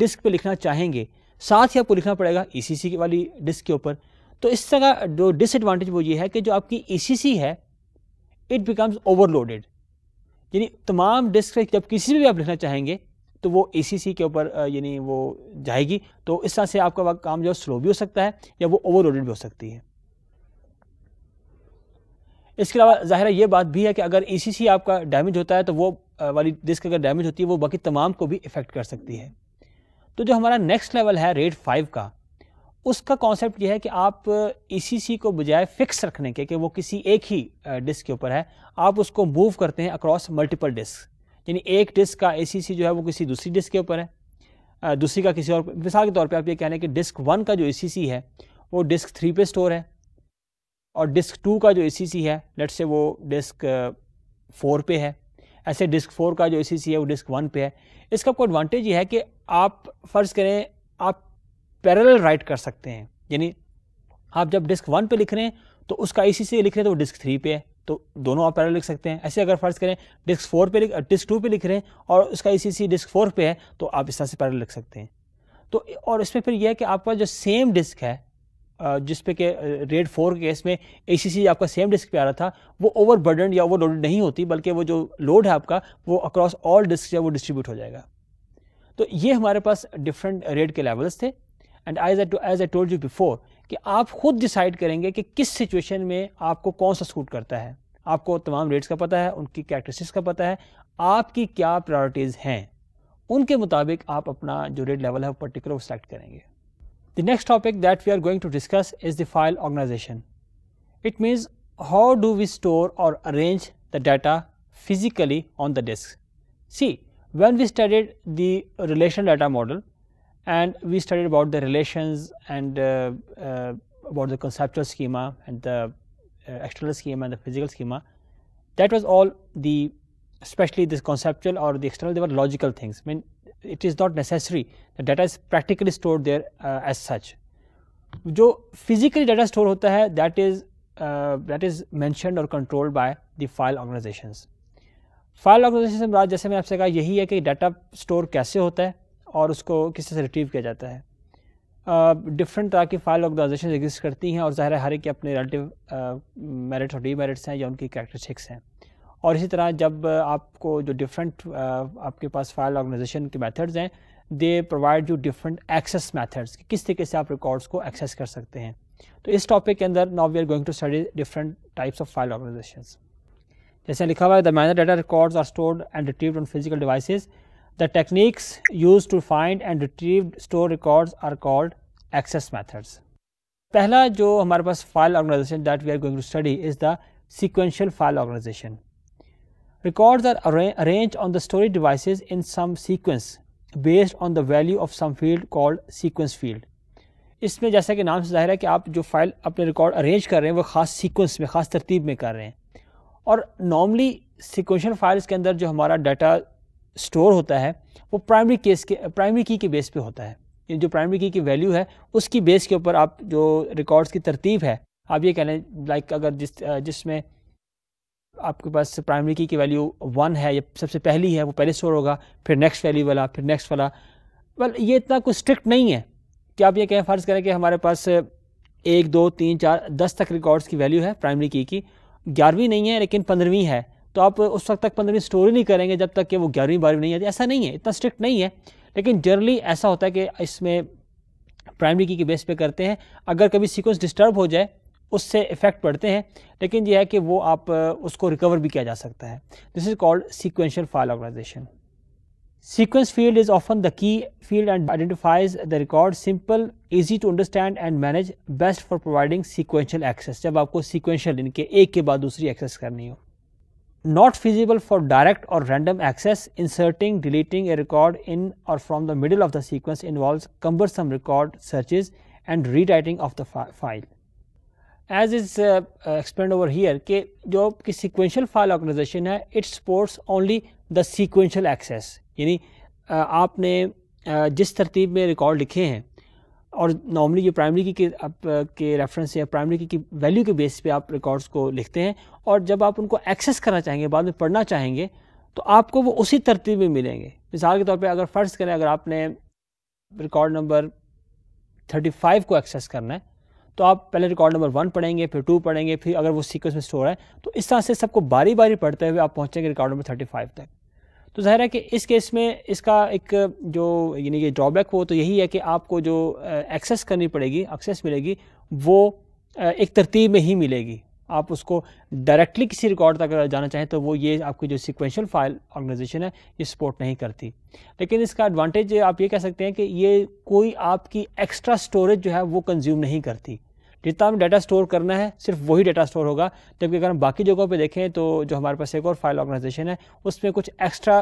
डिस्क पे लिखना चाहेंगे साथ ही आपको लिखना पड़ेगा ई वाली डिस्क के ऊपर तो इस तरह जो डिसएडवांटेज वो ये है कि जो आपकी ई है इट बिकम्स ओवरलोडेड यानी तमाम डिस्क जब किसी भी आप लिखना चाहेंगे तो वो ए के ऊपर यानी वो जाएगी तो इस तरह से आपका काम जो स्लो भी हो सकता है या वो ओवरलोडेड भी हो सकती है इसके अलावा ज़ाहिर ये बात भी है कि अगर सी आपका डैमेज होता है तो वो वाली डिस्क अगर डैमेज होती है वो बाकी तमाम को भी इफ़ेक्ट कर सकती है तो जो हमारा नेक्स्ट लेवल है रेट फाइव का उसका कॉन्सेप्ट यह है कि आप ई को बजाय फिक्स रखने के कि वो किसी एक ही डिस्क के ऊपर है आप उसको मूव करते हैं अक्रॉस मल्टीपल डिस्क यानी एक डिस्क का ए जो है वो किसी दूसरी डिस्क के ऊपर है दूसरी का किसी और मिसाल के तौर पे आप ये कह हैं कि डिस्क वन का जो ए है वो डिस्क थ्री पे स्टोर है और डिस्क टू का जो ए है लेट से वो डिस्क फोर पे है ऐसे डिस्क फोर का जो ए है वो डिस्क वन पे है इसका आपको एडवांटेज ये है कि आप फ़र्ज़ करें आप पैरल राइट कर सकते हैं यानी आप जब डिस्क वन पर लिख रहे हैं तो उसका ए लिख रहे हैं तो वो डिस्क थ्री पे है तो दोनों आप पैरल लिख सकते हैं ऐसे अगर फर्ज करें डिस्क फोर पे डिस्क टू पे लिख रहे हैं और उसका ई डिस्क फोर पे है तो आप इस तरह से पैरल लिख सकते हैं तो और इसमें फिर यह है कि आपका जो सेम डिस्क है जिस पे के रेड फोर के केस में ए आपका सेम डिस्क पे आ रहा था वो ओवरबर्डन या ओवर लोडेड नहीं होती बल्कि वो जो लोड है आपका वो अक्रॉस ऑल डिस्क है वो डिस्ट्रीब्यूट हो जाएगा तो ये हमारे पास डिफरेंट रेड के लेवल्स थे and as as I told you before कि आप खुद डिसाइड करेंगे कि किस सिचुएशन में आपको कौन सा सूट करता है आपको तमाम रेट्स का पता है उनकी कैरेक्टरिस्टिक्स का पता है आपकी क्या प्रायोरिटीज़ हैं उनके मुताबिक आप अपना जो रेट लेवल है वो पर्टिकुलर सेलेक्ट करेंगे The next topic that we are going to discuss is the file organization. It means how do we store or arrange the data physically on the disk. See, when we studied the relational data model, and we studied about the relations and uh, uh, about the conceptual schema and the uh, external schema and the physical schema that was all the especially this conceptual or the external they were logical things I mean it is not necessary the data is practically stored there uh, as such जो physically data store होता है that is uh, that is mentioned or controlled by the file organizations file organization जैसे मैंने आपसे कहा यही है कि डाटा स्टोर कैसे होता है और उसको तरह से रिट्रीव किया जाता है डिफरेंट तरह की फाइल ऑर्गेनाइजेशन एग्जिस्ट करती हैं और ज़ाहिर हर एक के अपने रिलेटिव मेरिट्स और डी मेरिट्स हैं या उनकी कैरेक्टरिस्टिक्स हैं और इसी तरह जब आपको जो डिफरेंट आपके पास फाइल ऑर्गेनाइजेशन के मेथड्स हैं they provide you different access methods किस तरीके से आप रिकॉर्ड्स को एक्सेस कर सकते हैं तो इस टॉपिक के अंदर now we are going to study different types of file organization जैसे लिखा हुआ है the manner data records are stored and retrieved on physical devices The techniques used to find and retrieve store records are called access methods. pehla jo hamare paas file organization that we are going to study is the sequential file organization. Records are arra arranged on the storage devices in some sequence based on the value of some field called sequence field. इसमें जैसा कि नाम से जाहिर है कि आप जो फाइल अपने रिकॉर्ड अरेंज कर रहे हैं वो ख़ास सीक्वेंस में ख़ास तरतीब में कर रहे हैं और नॉर्मली सिक्वेंशल फाइल्स के अंदर जो हमारा डाटा स्टोर होता है वो प्राइमरी केस के प्राइमरी की के बेस पे होता है ये जो प्राइमरी की की वैल्यू है उसकी बेस के ऊपर आप जो रिकॉर्ड्स की तरतीब है आप ये कह लें लाइक अगर जिस जिसमें आपके पास प्राइमरी की की वैल्यू वन है या सबसे पहली है वो पहले स्टोर होगा फिर नेक्स्ट वैल्यू वाला फिर नेक्स्ट वाला वेल ये इतना कुछ स्ट्रिक्ट नहीं है कि आप ये कहें फ़र्ज़ करें कि हमारे पास एक दो तीन चार दस तक रिकॉर्ड्स की वैल्यू है प्राइमरी की की ग्यारहवीं नहीं है लेकिन पंद्रहवीं है तो आप उस वक्त तक पंद्रहवीं स्टोरी नहीं करेंगे जब तक कि वो ग्यारहवीं बारहवीं नहीं आती ऐसा नहीं है इतना स्ट्रिक्ट नहीं है लेकिन जनरली ऐसा होता है कि इसमें प्राइमरी की के बेस पे करते हैं अगर कभी सीक्वेंस डिस्टर्ब हो जाए उससे इफेक्ट पड़ते हैं लेकिन यह है कि वो आप उसको रिकवर भी किया जा सकता है this is called sequential file organization sequence field is often the key field and identifies the record simple easy to understand and manage best for providing sequential access जब आपको सीक्वेंशियल इनके एक के बाद दूसरी एक्सेस करनी हो not feasible for direct or random access inserting deleting a record in or from the middle of the sequence involves cumbersome record searches and rewriting of the fi file as is uh, uh, explained over here ke jo ki sequential file organization hai it supports only the sequential access yani uh, aapne uh, jis tartib mein record likhe hain aur normally ये primary key ke, uh, ke reference या primary key ki value ke base pe aap records ko likhte hain और जब आप उनको एक्सेस करना चाहेंगे बाद में पढ़ना चाहेंगे तो आपको वो उसी तरतीब में मिलेंगे मिसाल के तौर पर अगर फ़र्ज़ करें अगर आपने रिकॉर्ड नंबर थर्टी फाइव को एक्सेस करना है तो आप पहले रिकॉर्ड नंबर वन पढ़ेंगे फिर टू पढ़ेंगे फिर अगर वो सीक्वेंस में स्टोर है तो इस तरह से सबको बारी बारी पढ़ते हुए आप पहुँचेंगे रिकॉर्ड नंबर थर्टी फाइव तक तो ज़ाहिर है कि इस केस में इसका एक जो यानी कि ड्रॉबैक वो तो यही है कि आपको जो एक्सेस करनी पड़ेगी एक्सेस मिलेगी वो एक तरतीब में ही मिलेगी आप उसको डायरेक्टली किसी रिकॉर्ड तक जाना चाहें तो वो ये आपकी जो सिक्वेंशियल फाइल ऑर्गेनाइजेशन है ये सपोर्ट नहीं करती लेकिन इसका एडवांटेज आप ये कह सकते हैं कि ये कोई आपकी एक्स्ट्रा स्टोरेज जो है वो कंज्यूम नहीं करती जितना हमें डाटा स्टोर करना है सिर्फ वही डाटा स्टोर होगा जबकि अगर हम बाकी जगहों पर देखें तो जो हमारे पास एक और फाइल ऑर्गेनाइजेशन है उसमें कुछ एक्स्ट्रा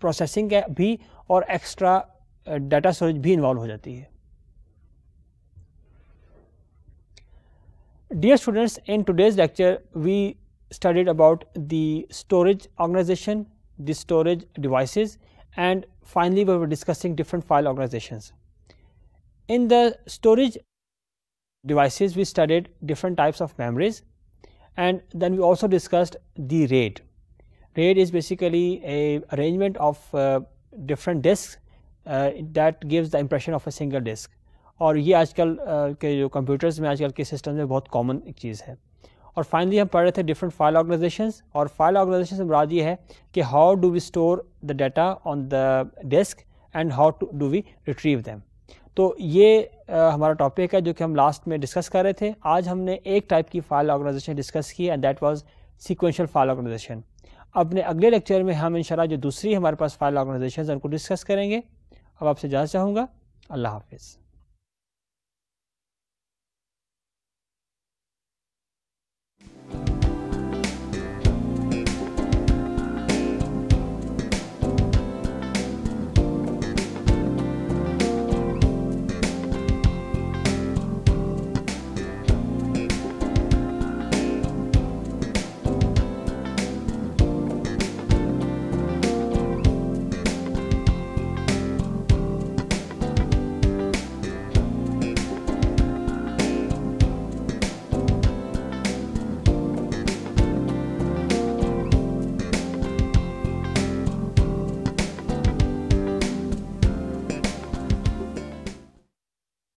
प्रोसेसिंग भी और एक्स्ट्रा डाटा स्टोरेज भी इन्वॉल्व हो जाती है Dear students, in today's lecture, we studied about the storage organization, the storage devices and finally, we were discussing different file organizations. In the storage devices, we studied different types of memories and then we also discussed the RAID. RAID is basically a arrangement of uh, different disks uh, that gives the impression of a single disk. और ये आजकल के जो कंप्यूटर्स में आजकल के सिस्टम में बहुत कॉमन एक चीज़ है और फाइनली हम पढ़ रहे थे डिफरेंट फाइल ऑर्गेनाइजेशन और फाइल ऑर्गेनाइजेशन से मुराद ये है कि how do we store the data on the desk and how to do we retrieve them तो ये आ, हमारा टॉपिक है जो कि हम लास्ट में डिस्कस कर रहे थे आज हमने एक टाइप की फाइल ऑर्गेनाइजेशन डिस्कस की and that was sequential file organisation अपने अगले लेक्चर में हम इन इंशाल्लाह जो दूसरी हमारे पास फाइल ऑर्गेनाइजेशन उनको डिस्कस करेंगे अब आपसे जाना चाहूँगा अल्लाह हाफिज़